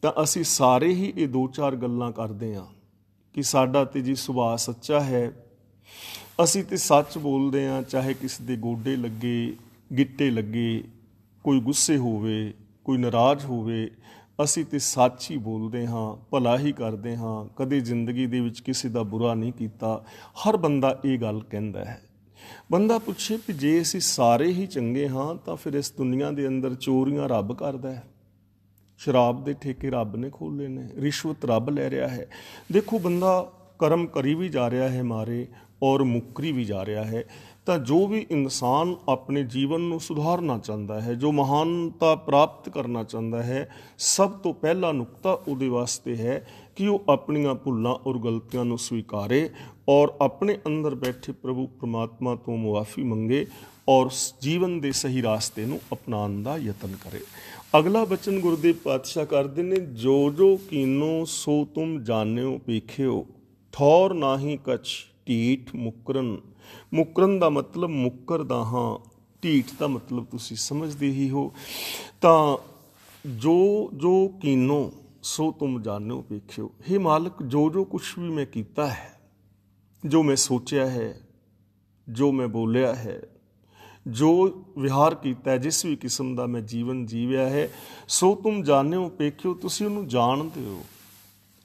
A: ਤਾਂ ਅਸੀਂ ਸਾਰੇ ਹੀ ਇਹ ਦੋ ਚਾਰ ਗੱਲਾਂ ਕਰਦੇ ਹਾਂ ਕਿ ਸਾਡਾ ਤੇ ਜੀ ਸੁਭਾਅ ਸੱਚਾ ਹੈ ਅਸੀਂ ਤੇ ਸੱਚ ਬੋਲਦੇ ਆ ਚਾਹੇ ਕਿਸੇ ਦੇ ਗੋਡੇ ਲੱਗੇ ਗਿੱਟੇ ਲੱਗੇ ਕੋਈ ਗੁੱਸੇ ਹੋਵੇ ਕੋਈ ਨਾਰਾਜ਼ ਹੋਵੇ ਅਸੀਂ ਤੇ ਸੱਚ ਹੀ ਬੋਲਦੇ ਹਾਂ ਭਲਾ ਹੀ ਕਰਦੇ ਹਾਂ ਕਦੇ ਜ਼ਿੰਦਗੀ ਦੇ ਵਿੱਚ ਕਿਸੇ ਦਾ ਬੁਰਾ ਨਹੀਂ ਕੀਤਾ ਹਰ ਬੰਦਾ ਇਹ ਗੱਲ ਕਹਿੰਦਾ ਹੈ ਬੰਦਾ ਪੁੱਛੇ ਕਿ ਜੇ ਅਸੀਂ ਸਾਰੇ ਹੀ ਚੰਗੇ ਹਾਂ ਤਾਂ ਫਿਰ ਇਸ ਦੁਨੀਆ ਦੇ ਅੰਦਰ ਚੋਰੀਆਂ ਰੱਬ ਕਰਦਾ ਹੈ ਸ਼ਰਾਬ ਦੇ ਠੇਕੇ ਰੱਬ ਨੇ ਖੋਲੇ ਨੇ ਰਿਸ਼ਵਤ ਰੱਬ ਲੈ ਰਿਹਾ ਹੈ ਦੇਖੋ ਬੰਦਾ ਕਰਮ ਕਰੀ ਵੀ ਜਾ ਰਿਹਾ ਹੈ ਮਾਰੇ ਔਰ ਮੁਕਰੀ ਵੀ ਜਾ ਰਿਹਾ ਹੈ ਤਾਂ ਜੋ ਵੀ ਇਨਸਾਨ ਆਪਣੇ ਜੀਵਨ ਨੂੰ ਸੁਧਾਰਨਾ ਚਾਹੁੰਦਾ ਹੈ ਜੋ ਮਹਾਨਤਾ ਪ੍ਰਾਪਤ ਕਰਨਾ ਚਾਹੁੰਦਾ ਹੈ ਸਭ ਤੋਂ ਪਹਿਲਾ ਨੁਕਤਾ ਉਹਦੇ ਵਾਸਤੇ ਹੈ ਕਿ ਉਹ ਆਪਣੀਆਂ ਭੁੱਲਾਂ ਔਰ ਗਲਤੀਆਂ ਨੂੰ ਸਵੀਕਾਰੇ ਔਰ ਆਪਣੇ ਅੰਦਰ ਬੈਠੇ ਪ੍ਰਭੂ ਪ੍ਰਮਾਤਮਾ ਤੋਂ ਮੁਆਫੀ ਮੰਗੇ ਔਰ ਜੀਵਨ ਦੇ ਸਹੀ ਰਾਸਤੇ ਨੂੰ ਅਪਣਾਉਣ ਦਾ ਯਤਨ ਕਰੇ ਅਗਲਾ ਬਚਨ ਗੁਰਦੇਵ ਪਾਤਸ਼ਾਹ ਕਰਦੇ ਨੇ ਜੋ ਜੋ ਕੀਨੋ ਸੋ ਤੁਮ ਜਾਣਿਓ ਪੀਖਿਓ ਠੌਰ ਨਾਹੀ ਕਛ ਢੀਠ ਮੁਕਰਨ ਮੁਕਰਨ ਦਾ ਮਤਲਬ ਮੁਕਰਦਾ ਹਾਂ ਢੀਠ ਦਾ ਮਤਲਬ ਤੁਸੀਂ ਸਮਝਦੇ ਹੀ ਹੋ ਤਾਂ ਜੋ ਜੋ ਕੀਨੋ ਸੋ ਤੁਮ ਜਾਣਿਓ ਪੀਖਿਓ ਹੇ ਮਾਲਕ ਜੋ ਜੋ ਕੁਛ ਵੀ ਮੈਂ ਕੀਤਾ ਹੈ ਜੋ ਮੈਂ ਸੋਚਿਆ ਹੈ ਜੋ ਮੈਂ ਬੋਲਿਆ ਹੈ ਜੋ ਵਿਹਾਰ ਕੀਤਾ ਜਿਸ ਵੀ ਕਿਸਮ ਦਾ ਮੈਂ ਜੀਵਨ ਜੀਵਿਆ ਹੈ ਸੋ ਤੁਮ ਜਾਣਿਓ ਪੇਖਿਓ ਤੁਸੀਂ ਉਹਨੂੰ ਜਾਣਦੇ ਹੋ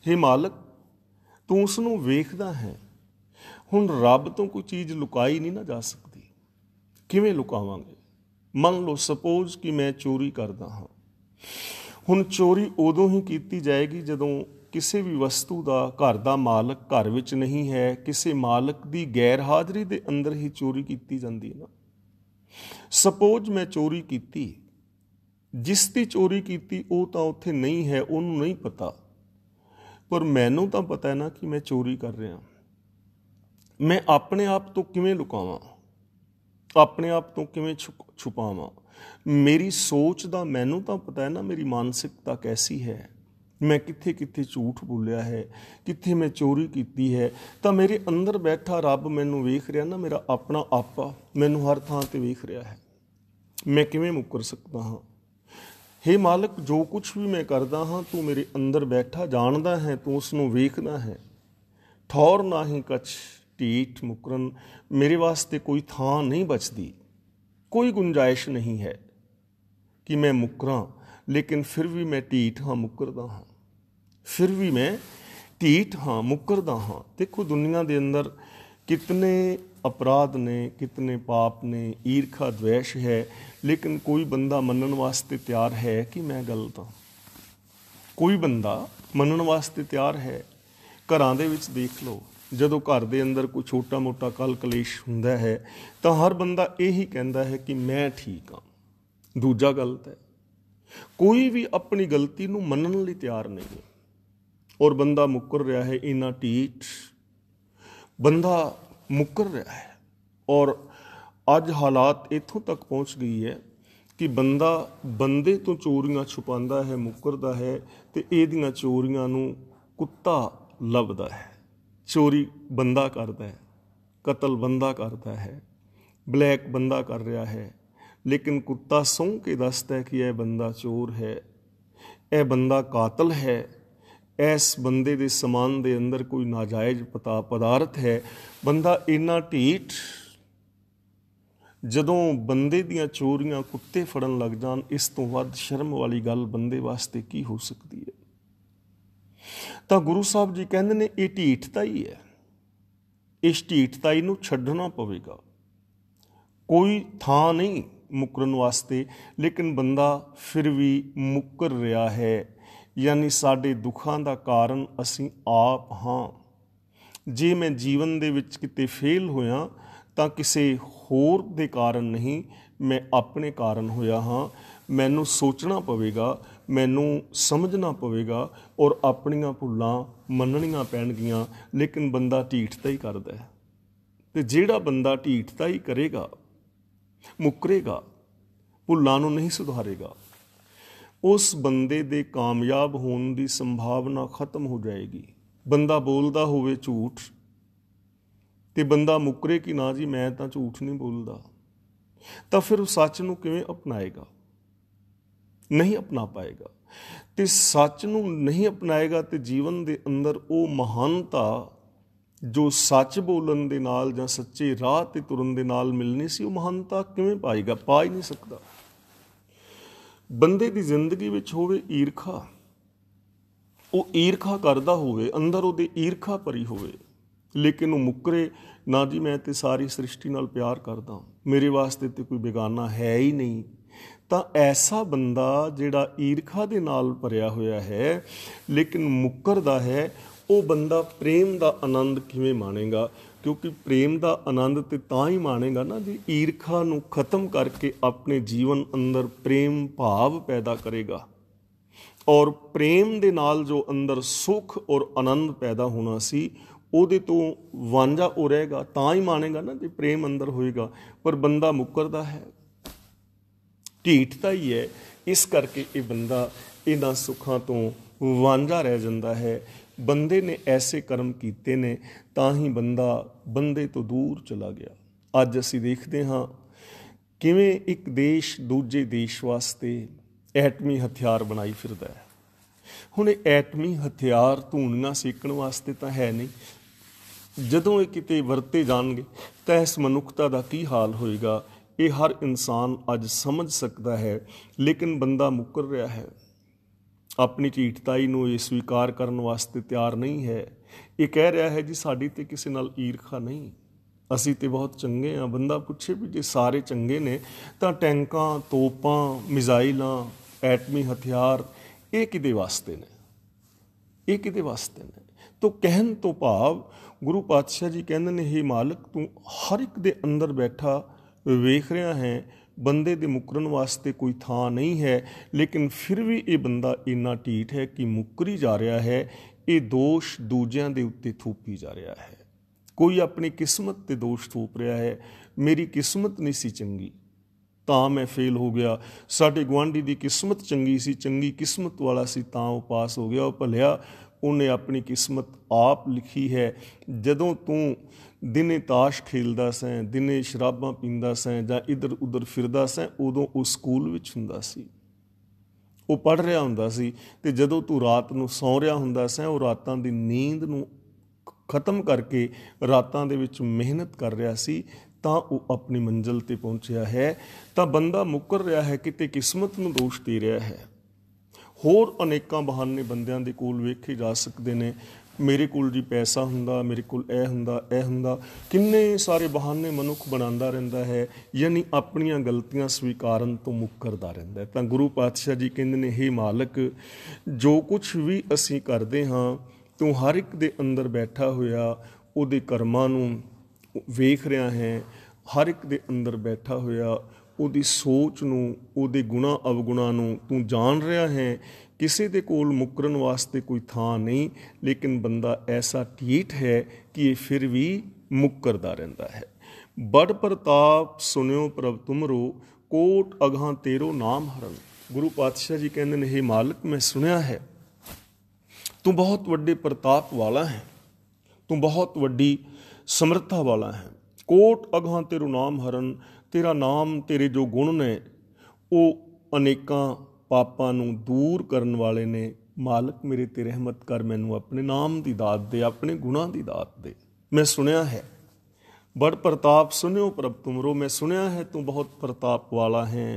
A: हे ਮਾਲਕ ਤੂੰ ਉਸ ਨੂੰ ਵੇਖਦਾ ਹੈ ਹੁਣ ਰੱਬ ਤੋਂ ਕੋਈ ਚੀਜ਼ ਲੁਕਾਈ ਨਹੀਂ ਨਾ ਜਾ ਸਕਦੀ ਕਿਵੇਂ ਲੁਕਾਵਾਂਗੇ ਮੰਨ ਲਓ ਸਪੋਜ਼ ਕਿ ਮੈਂ ਚੋਰੀ ਕਰਦਾ ਹਾਂ ਹੁਣ ਚੋਰੀ ਉਦੋਂ ਹੀ ਕੀਤੀ ਜਾਏਗੀ ਜਦੋਂ ਕਿਸੇ ਵੀ ਵਸਤੂ ਦਾ ਘਰ ਦਾ ਮਾਲਕ ਘਰ ਵਿੱਚ ਨਹੀਂ ਹੈ ਕਿਸੇ ਮਾਲਕ ਦੀ ਗੈਰ ਹਾਜ਼ਰੀ ਦੇ ਅੰਦਰ ਹੀ ਚੋਰੀ ਕੀਤੀ ਜਾਂਦੀ ਹੈ ਨਾ ਸਪੋਜ਼ ਮੈਂ ਚੋਰੀ ਕੀਤੀ ਜਿਸ ਦੀ ਚੋਰੀ ਕੀਤੀ ਉਹ ਤਾਂ ਉੱਥੇ ਨਹੀਂ ਹੈ ਉਹਨੂੰ ਨਹੀਂ ਪਤਾ ਪਰ ਮੈਨੂੰ ਤਾਂ ਪਤਾ ਹੈ ਨਾ ਕਿ ਮੈਂ ਚੋਰੀ ਕਰ ਰਿਹਾ ਮੈਂ ਆਪਣੇ ਆਪ ਤੋਂ ਕਿਵੇਂ ਲੁਕਾਵਾਂ ਆਪਣੇ ਆਪ ਤੋਂ ਕਿਵੇਂ ਛੁਪਾਵਾਂ ਮੇਰੀ ਸੋਚ ਦਾ ਮੈਨੂੰ ਤਾਂ ਪਤਾ ਹੈ ਨਾ ਮੇਰੀ ਮਾਨਸਿਕਤਾ ਕੈਸੀ ਹੈ ਮੈਂ ਕਿੱਥੇ ਕਿੱਥੇ ਝੂਠ ਬੋਲਿਆ ਹੈ ਕਿੱਥੇ ਮੈਂ ਚੋਰੀ ਕੀਤੀ ਹੈ ਤਾਂ ਮੇਰੇ ਅੰਦਰ ਬੈਠਾ ਰੱਬ ਮੈਨੂੰ ਵੇਖ ਰਿਹਾ ਨਾ ਮੇਰਾ ਆਪਣਾ ਆਪਾ ਮੈਨੂੰ ਹਰ ਥਾਂ ਤੇ ਵੇਖ ਰਿਹਾ ਹੈ ਮੈਂ ਕਿਵੇਂ ਮੁਕਰ ਸਕਦਾ ਹਾਂ हे ਮਾਲਕ ਜੋ ਕੁਝ ਵੀ ਮੈਂ ਕਰਦਾ ਹਾਂ ਤੂੰ ਮੇਰੇ ਅੰਦਰ ਬੈਠਾ ਜਾਣਦਾ ਹੈ ਤੂੰ ਉਸ ਨੂੰ ਵੇਖਦਾ ਹੈ ਥੌਰ ਨਹੀਂ ਕਛ ਟੀਟ ਮੁਕਰਨ ਮੇਰੇ ਵਾਸਤੇ ਕੋਈ ਥਾਂ ਨਹੀਂ ਬਚਦੀ ਕੋਈ ਗੁੰਜਾਇਸ਼ ਨਹੀਂ ਹੈ ਕਿ ਮੈਂ ਮੁਕਰਾਂ ਲੇਕਿਨ ਫਿਰ ਵੀ ਮੈਂ ਢੀਠ ਹਾਂ ਮੁੱਕਰਦਾ ਹਾਂ ਫਿਰ ਵੀ ਮੈਂ ਢੀਠ ਹਾਂ ਮੁੱਕਰਦਾ ਹਾਂ ਦੇਖੋ ਦੁਨੀਆ ਦੇ ਅੰਦਰ ਕਿਤਨੇ ਅਪਰਾਧ ਨੇ ਕਿਤਨੇ ਪਾਪ ਨੇ ਈਰਖਾ ਦਵੇਸ਼ ਹੈ ਲੇਕਿਨ ਕੋਈ ਬੰਦਾ ਮੰਨਣ ਵਾਸਤੇ ਤਿਆਰ ਹੈ ਕਿ ਮੈਂ ਗਲਤ ਹਾਂ ਕੋਈ ਬੰਦਾ ਮੰਨਣ ਵਾਸਤੇ ਤਿਆਰ ਹੈ ਘਰਾਂ ਦੇ ਵਿੱਚ ਦੇਖ ਲਓ ਜਦੋਂ ਘਰ ਦੇ ਅੰਦਰ ਕੋਈ ਛੋਟਾ-ਮੋਟਾ ਕਲ ਕਲੇਸ਼ ਹੁੰਦਾ ਹੈ ਤਾਂ ਹਰ ਬੰਦਾ ਇਹੀ ਕਹਿੰਦਾ ਹੈ ਕਿ ਮੈਂ ਠੀਕ ਹਾਂ ਦੂਜਾ ਗਲਤ ਹੈ ਕੋਈ ਵੀ ਆਪਣੀ ਗਲਤੀ ਨੂੰ ਮੰਨਣ ਲਈ ਤਿਆਰ ਨਹੀਂ ਹੈ ਔਰ ਬੰਦਾ ਮੁੱਕਰ ਰਿਹਾ ਹੈ ਇਨਾ ਟੀਟ ਬੰਦਾ ਮੁੱਕਰ ਰਿਹਾ ਹੈ ਔਰ ਅੱਜ ਹਾਲਾਤ ਇਥੋਂ ਤੱਕ ਪਹੁੰਚ ਗਈ ਹੈ ਕਿ ਬੰਦਾ ਬੰਦੇ ਤੋਂ ਚੋਰੀਆਂ ਛੁਪਾਉਂਦਾ ਹੈ ਮੁੱਕਰਦਾ ਹੈ ਤੇ ਇਹਦੀਆਂ ਚੋਰੀਆਂ ਨੂੰ ਕੁੱਤਾ ਲੱਭਦਾ ਹੈ ਚੋਰੀ ਬੰਦਾ ਕਰਦਾ ਹੈ ਕਤਲ ਬੰਦਾ ਕਰਦਾ ਹੈ ਬਲੈਕ ਬੰਦਾ ਕਰ ਰਿਹਾ ਹੈ ਲੇਕਿਨ ਕੁੱਤਾ ਸੌਂ ਕੇ ਦੱਸਦਾ ਕਿ ਇਹ ਬੰਦਾ ਚੋਰ ਹੈ ਇਹ ਬੰਦਾ ਕਾਤਲ ਹੈ ਇਸ ਬੰਦੇ ਦੇ ਸਮਾਨ ਦੇ ਅੰਦਰ ਕੋਈ ਨਾਜਾਇਜ਼ ਪਤਾ ਪਦਾਰਥ ਹੈ ਬੰਦਾ ਇੰਨਾ ਢੀਠ ਜਦੋਂ ਬੰਦੇ ਦੀਆਂ ਚੋਰੀਆਂ ਕੁੱਤੇ ਫੜਨ ਲੱਗ ਜਾਣ ਇਸ ਤੋਂ ਵੱਧ ਸ਼ਰਮ ਵਾਲੀ ਗੱਲ ਬੰਦੇ ਵਾਸਤੇ ਕੀ ਹੋ ਸਕਦੀ ਹੈ ਤਾਂ ਗੁਰੂ ਸਾਹਿਬ ਜੀ ਕਹਿੰਦੇ ਨੇ ਇਹ ਢੀਠਤਾ ਹੀ ਹੈ ਇਸ ਢੀਠਤਾ ਨੂੰ ਛੱਡਣਾ ਪਵੇਗਾ ਕੋਈ ਥਾਂ ਨਹੀਂ ਮੁਕਰਨ ਵਾਸਤੇ ਲੇਕਿਨ ਬੰਦਾ ਫਿਰ ਵੀ ਮੁਕਰ ਰਿਹਾ ਹੈ ਯਾਨੀ ਸਾਡੇ ਦੁੱਖਾਂ ਦਾ ਕਾਰਨ ਅਸੀਂ ਆਪ ਹਾਂ ਜੇ ਮੈਂ ਜੀਵਨ ਦੇ ਵਿੱਚ ਕਿਤੇ ਫੇਲ ਹੋਇਆ ਤਾਂ ਕਿਸੇ ਹੋਰ ਦੇ ਕਾਰਨ ਨਹੀਂ ਮੈਂ ਆਪਣੇ ਕਾਰਨ ਹੋਇਆ ਹਾਂ ਮੈਨੂੰ ਸੋਚਣਾ ਪਵੇਗਾ ਮੈਨੂੰ ਸਮਝਣਾ ਪਵੇਗਾ ਔਰ ਆਪਣੀਆਂ ਭੁੱਲਾਂ ਮੰਨਣੀਆਂ ਪੈਣਗੀਆਂ ਲੇਕਿਨ ਬੰਦਾ ਢੀਠਤਾ ਹੀ ਕਰਦਾ ਹੈ ਤੇ ਜਿਹੜਾ ਬੰਦਾ ਢੀਠਤਾ ਹੀ ਕਰੇਗਾ ਮੁਕਰੇਗਾ ਭੁੱਲਾਂ ਨੂੰ ਨਹੀਂ ਸੁਧਾਰੇਗਾ ਉਸ ਬੰਦੇ ਦੇ ਕਾਮਯਾਬ ਹੋਣ ਦੀ ਸੰਭਾਵਨਾ ਖਤਮ ਹੋ ਜਾਏਗੀ ਬੰਦਾ ਬੋਲਦਾ ਹੋਵੇ ਝੂਠ ਤੇ ਬੰਦਾ ਮੁਕਰੇ ਕਿ ਨਾ ਜੀ ਮੈਂ ਤਾਂ ਝੂਠ ਨਹੀਂ ਬੋਲਦਾ ਤਾਂ ਫਿਰ ਉਹ ਸੱਚ ਨੂੰ ਕਿਵੇਂ ਅਪਣਾਏਗਾ ਨਹੀਂ ਅਪਣਾ ਪਾਏਗਾ ਤੇ ਸੱਚ ਨੂੰ ਨਹੀਂ ਅਪਣਾਏਗਾ ਤੇ ਜੀਵਨ ਦੇ ਅੰਦਰ ਉਹ ਮਹਾਨਤਾ ਜੋ ਸੱਚ ਬੋਲਣ ਦੇ ਨਾਲ ਜਾਂ ਸੱਚੇ ਰਾਹ ਤੇ ਤੁਰਨ ਦੇ ਨਾਲ ਮਿਲਣੀ ਸੀ ਉਹ ਮਹਾਨਤਾ ਕਿਵੇਂ ਪਾਏਗਾ ਪਾ ਹੀ ਨਹੀਂ ਸਕਦਾ ਬੰਦੇ ਦੀ ਜ਼ਿੰਦਗੀ ਵਿੱਚ ਹੋਵੇ ਈਰਖਾ ਉਹ ਈਰਖਾ ਕਰਦਾ ਹੋਵੇ ਅੰਦਰ ਉਹਦੇ ਈਰਖਾ ਭਰੀ ਹੋਵੇ ਲੇਕਿਨ ਉਹ ਮੁਕਰੇ ਨਾ ਜੀ ਮੈਂ ਤੇ ਸਾਰੀ ਸ੍ਰਿਸ਼ਟੀ ਨਾਲ ਪਿਆਰ ਕਰਦਾ ਮੇਰੇ ਵਾਸਤੇ ਤੇ ਕੋਈ ਬੇਗਾਨਾ ਹੈ ਹੀ ਨਹੀਂ ਤਾਂ ਐਸਾ ਬੰਦਾ ਜਿਹੜਾ ਈਰਖਾ ਦੇ ਨਾਲ ਭਰਿਆ ਹੋਇਆ ਹੈ ਲੇਕਿਨ ਮੁਕਰਦਾ ਹੈ ਉਹ ਬੰਦਾ ਪ੍ਰੇਮ ਦਾ ਆਨੰਦ ਕਿਵੇਂ ਮਾਣੇਗਾ ਕਿਉਂਕਿ ਪ੍ਰੇਮ ਦਾ ਆਨੰਦ ਤੇ ਤਾਂ ਹੀ ਮਾਣੇਗਾ ਨਾ ਜੇ ਈਰਖਾ ਨੂੰ ਖਤਮ ਕਰਕੇ ਆਪਣੇ ਜੀਵਨ ਅੰਦਰ ਪ੍ਰੇਮ ਭਾਵ ਪੈਦਾ ਕਰੇਗਾ ਔਰ ਪ੍ਰੇਮ ਦੇ ਨਾਲ ਜੋ ਅੰਦਰ ਸੁਖ ਔਰ ਆਨੰਦ ਪੈਦਾ ਹੋਣਾ ਸੀ ਉਹਦੇ ਤੋਂ ਵਾਂਝਾ ਹੋ ਰਹੇਗਾ ਤਾਂ ਹੀ ਮਾਣੇਗਾ ਨਾ ਜੇ ਪ੍ਰੇਮ ਅੰਦਰ ਹੋਏਗਾ ਪਰ ਬੰਦਾ ਮੁਕਰਦਾ ਹੈ ਢੀਠਤਾ ਹੀ ਹੈ ਇਸ ਕਰਕੇ ਇਹ ਬੰਦਾ ਇਹਨਾਂ ਸੁੱਖਾਂ ਤੋਂ ਵਾਂਝਾ ਰਹਿ ਜਾਂਦਾ ਹੈ ਬੰਦੇ ਨੇ ਐਸੇ ਕਰਮ ਕੀਤੇ ਨੇ ਤਾਂ ਹੀ ਬੰਦਾ ਬੰਦੇ ਤੋਂ ਦੂਰ ਚਲਾ ਗਿਆ ਅੱਜ ਅਸੀਂ ਦੇਖਦੇ ਹਾਂ ਕਿਵੇਂ ਇੱਕ ਦੇਸ਼ ਦੂਜੇ ਦੇਸ਼ ਵਾਸਤੇ ਐਟਮੀ ਹਥਿਆਰ ਬਣਾਈ ਫਿਰਦਾ ਹੈ ਹੁਣ ਇਹ ਐਟਮੀ ਹਥਿਆਰ ਧੂਣੀਆਂ ਸੇਕਣ ਵਾਸਤੇ ਤਾਂ ਹੈ ਨਹੀਂ ਜਦੋਂ ਇਹ ਕਿਤੇ ਵਰਤੇ ਜਾਣਗੇ ਤਾਂ ਇਸ ਮਨੁੱਖਤਾ ਦਾ ਕੀ ਹਾਲ ਹੋਏਗਾ ਇਹ ਹਰ ਇਨਸਾਨ ਅੱਜ ਸਮਝ ਸਕਦਾ ਹੈ ਲੇਕਿਨ ਬੰਦਾ ਮੁੱਕਰ ਰਿਹਾ ਹੈ ਆਪਣੀ ਝੀਟਤਾਈ ਨੂੰ ਇਹ ਸਵੀਕਾਰ ਕਰਨ ਵਾਸਤੇ ਤਿਆਰ ਨਹੀਂ ਹੈ ਇਹ ਕਹਿ ਰਿਹਾ ਹੈ ਜੀ ਸਾਡੀ ਤੇ ਕਿਸੇ ਨਾਲ ਈਰਖਾ ਨਹੀਂ ਅਸੀਂ ਤੇ ਬਹੁਤ ਚੰਗੇ ਆ ਬੰਦਾ ਪੁੱਛੇ ਵੀ ਜੇ ਸਾਰੇ ਚੰਗੇ ਨੇ ਤਾਂ ਟੈਂਕਾਂ ਤੋਪਾਂ ਮਿਜ਼ਾਈਲਾਂ ਐਟਮੀ ਹਥਿਆਰ ਇਹ ਕਿਦੇ ਵਾਸਤੇ ਨੇ ਇਹ ਕਿਦੇ ਵਾਸਤੇ ਨੇ ਤੋ ਕਹਿਣ ਤੋਂ ਭਾਵ ਗੁਰੂ ਪਾਤਸ਼ਾਹ ਜੀ ਕਹਿੰਦੇ ਨੇ ਹੇ ਮਾਲਕ ਤੂੰ ਹਰ ਇੱਕ ਦੇ ਅੰਦਰ ਬੈਠਾ ਵੇਖ ਰਿਹਾ ਹੈ ਬੰਦੇ ਦੇ ਮੁਕਰਨ ਵਾਸਤੇ ਕੋਈ ਥਾਂ ਨਹੀਂ ਹੈ ਲੇਕਿਨ ਫਿਰ ਵੀ ਇਹ ਬੰਦਾ ਇੰਨਾ ਟੀਟ ਹੈ ਕਿ ਮੁਕਰੀ ਜਾ ਰਿਹਾ ਹੈ ਇਹ ਦੋਸ਼ ਦੂਜਿਆਂ ਦੇ ਉੱਤੇ ਥੋਪੀ ਜਾ ਰਿਹਾ ਹੈ ਕੋਈ ਆਪਣੀ ਕਿਸਮਤ ਤੇ ਦੋਸ਼ ਥੋਪ ਰਿਹਾ ਹੈ ਮੇਰੀ ਕਿਸਮਤ ਨਹੀਂ ਸੀ ਚੰਗੀ ਤਾਂ ਮੈਂ ਫੇਲ ਹੋ ਗਿਆ ਸਾਡੇ ਗਵਾਂਢੀ ਦੀ ਕਿਸਮਤ ਚੰਗੀ ਸੀ ਚੰਗੀ ਕਿਸਮਤ ਵਾਲਾ ਸੀ ਤਾਂ ਉਹ ਪਾਸ ਹੋ ਗਿਆ ਉਹ ਭਲਿਆ ਉਹਨੇ ਆਪਣੀ ਕਿਸਮਤ ਆਪ ਲਿਖੀ ਹੈ ਜਦੋਂ ਤੂੰ ਦਿਨੇ ਤਾਸ਼ ਖੇਲਦਾ ਸੈਂ ਦਿਨੇ ਸ਼ਰਾਬਾਂ ਪੀਂਦਾ ਸੈਂ ਜਾਂ ਇਧਰ ਉਧਰ ਫਿਰਦਾ ਸੈਂ ਉਦੋਂ ਉਹ ਸਕੂਲ ਵਿੱਚ ਹੁੰਦਾ ਸੀ ਉਹ ਪੜ ਰਿਹਾ ਹੁੰਦਾ ਸੀ ਤੇ ਜਦੋਂ ਤੂੰ ਰਾਤ ਨੂੰ ਸੌਂ ਰਿਹਾ ਹੁੰਦਾ ਸੈਂ ਉਹ ਰਾਤਾਂ ਦੀ ਨੀਂਦ ਨੂੰ ਖਤਮ ਕਰਕੇ ਰਾਤਾਂ ਦੇ ਵਿੱਚ ਮਿਹਨਤ ਕਰ ਰਿਹਾ ਸੀ ਤਾਂ ਉਹ ਆਪਣੀ ਮੰਜ਼ਿਲ ਤੇ ਪਹੁੰਚਿਆ ਹੈ ਤਾਂ ਬੰਦਾ ਮੁੱਕਰ ਰਿਹਾ ਹੈ ਕਿਤੇ ਕਿਸਮਤ ਨੂੰ ਦੋਸ਼ ਦੇ ਰਿਹਾ ਹੈ ਹੋਰ ਅਨੇਕਾਂ ਬਹਾਨੇ ਬੰਦਿਆਂ ਦੇ ਕੋਲ ਵੇਖੇ ਜਾ ਸਕਦੇ ਨੇ ਮੇਰੇ ਕੋਲ ਜੀ ਪੈਸਾ ਹੁੰਦਾ ਮੇਰੇ ਕੋਲ ਇਹ ਹੁੰਦਾ ਇਹ ਹੁੰਦਾ ਕਿੰਨੇ ਸਾਰੇ ਬਹਾਨੇ ਮਨੁੱਖ ਬਣਾਉਂਦਾ ਰਹਿੰਦਾ ਹੈ ਯਾਨੀ ਆਪਣੀਆਂ ਗਲਤੀਆਂ ਸਵੀਕਾਰਨ ਤੋਂ ਮੁੱਕਰਦਾ ਰਹਿੰਦਾ ਤਾਂ ਗੁਰੂ ਪਾਤਸ਼ਾਹ ਜੀ ਕਹਿੰਦੇ ਨੇ ਹੇ ਮਾਲਕ ਜੋ ਕੁਝ ਵੀ ਅਸੀਂ ਕਰਦੇ ਹਾਂ ਤੂੰ ਹਰ ਇੱਕ ਦੇ ਅੰਦਰ ਬੈਠਾ ਹੋਇਆ ਉਹਦੇ ਕਰਮਾਂ ਨੂੰ ਵੇਖ ਰਿਹਾ ਹੈ ਹਰ ਇੱਕ ਦੇ ਅੰਦਰ ਬੈਠਾ ਹੋਇਆ ਉਹਦੀ ਸੋਚ ਨੂੰ ਉਹਦੇ ਗੁਣਾ ਅਵਗੁਣਾ ਨੂੰ ਤੂੰ ਜਾਣ ਰਿਹਾ ਹੈ ਕਿਸੇ ਦੇ ਕੋਲ ਮੁਕਰਨ ਵਾਸਤੇ ਕੋਈ ਥਾਂ ਨਹੀਂ ਲੇਕਿਨ ਬੰਦਾ ਐਸਾ ਢੀਠ ਹੈ ਕਿ ਇਹ ਫਿਰ ਵੀ ਮੁਕਰਦਾ ਰਹਿੰਦਾ ਹੈ ਬੜ ਪ੍ਰਤਾਪ ਸੁਨਿਓ ਪ੍ਰਭ ਤੁਮਰੋ ਕੋਟ ਅਗਾਂ ਤੇਰੋ ਨਾਮ ਹਰਨ ਗੁਰੂ ਪਾਤਸ਼ਾਹ ਜੀ ਕਹਿੰਦੇ ਨੇ ਹੇ ਮਾਲਕ ਮੈਂ ਸੁਣਿਆ ਹੈ ਤੂੰ ਬਹੁਤ ਵੱਡੇ ਪ੍ਰਤਾਪ ਵਾਲਾ ਹੈ ਤੂੰ ਬਹੁਤ ਵੱਡੀ ਸਮਰੱਥਾ ਵਾਲਾ ਹੈ ਕੋਟ ਅਗਾਂ ਤੇਰੋ ਨਾਮ ਹਰਨ ਤੇਰਾ ਨਾਮ ਤੇਰੇ ਜੋ ਗੁਣ ਨੇ ਉਹ ਅਨੇਕਾਂ ਪਾਪਾਂ ਨੂੰ ਦੂਰ ਕਰਨ ਵਾਲੇ ਨੇ ਮਾਲਕ ਮੇਰੇ ਤੇ ਰਹਿਮਤ ਕਰ ਮੈਨੂੰ ਆਪਣੇ ਨਾਮ ਦੀ ਦਾਤ ਦੇ ਆਪਣੇ ਗੁਨਾਹ ਦੀ ਦਾਤ ਦੇ ਮੈਂ ਸੁਣਿਆ ਹੈ ਬੜ ਪ੍ਰਤਾਪ ਸੁਨਿਓ ਪ੍ਰਭ ਤੁਮਰੋ ਮੈਂ ਸੁਣਿਆ ਹੈ ਤੂੰ ਬਹੁਤ ਪ੍ਰਤਾਪ ਵਾਲਾ ਹੈ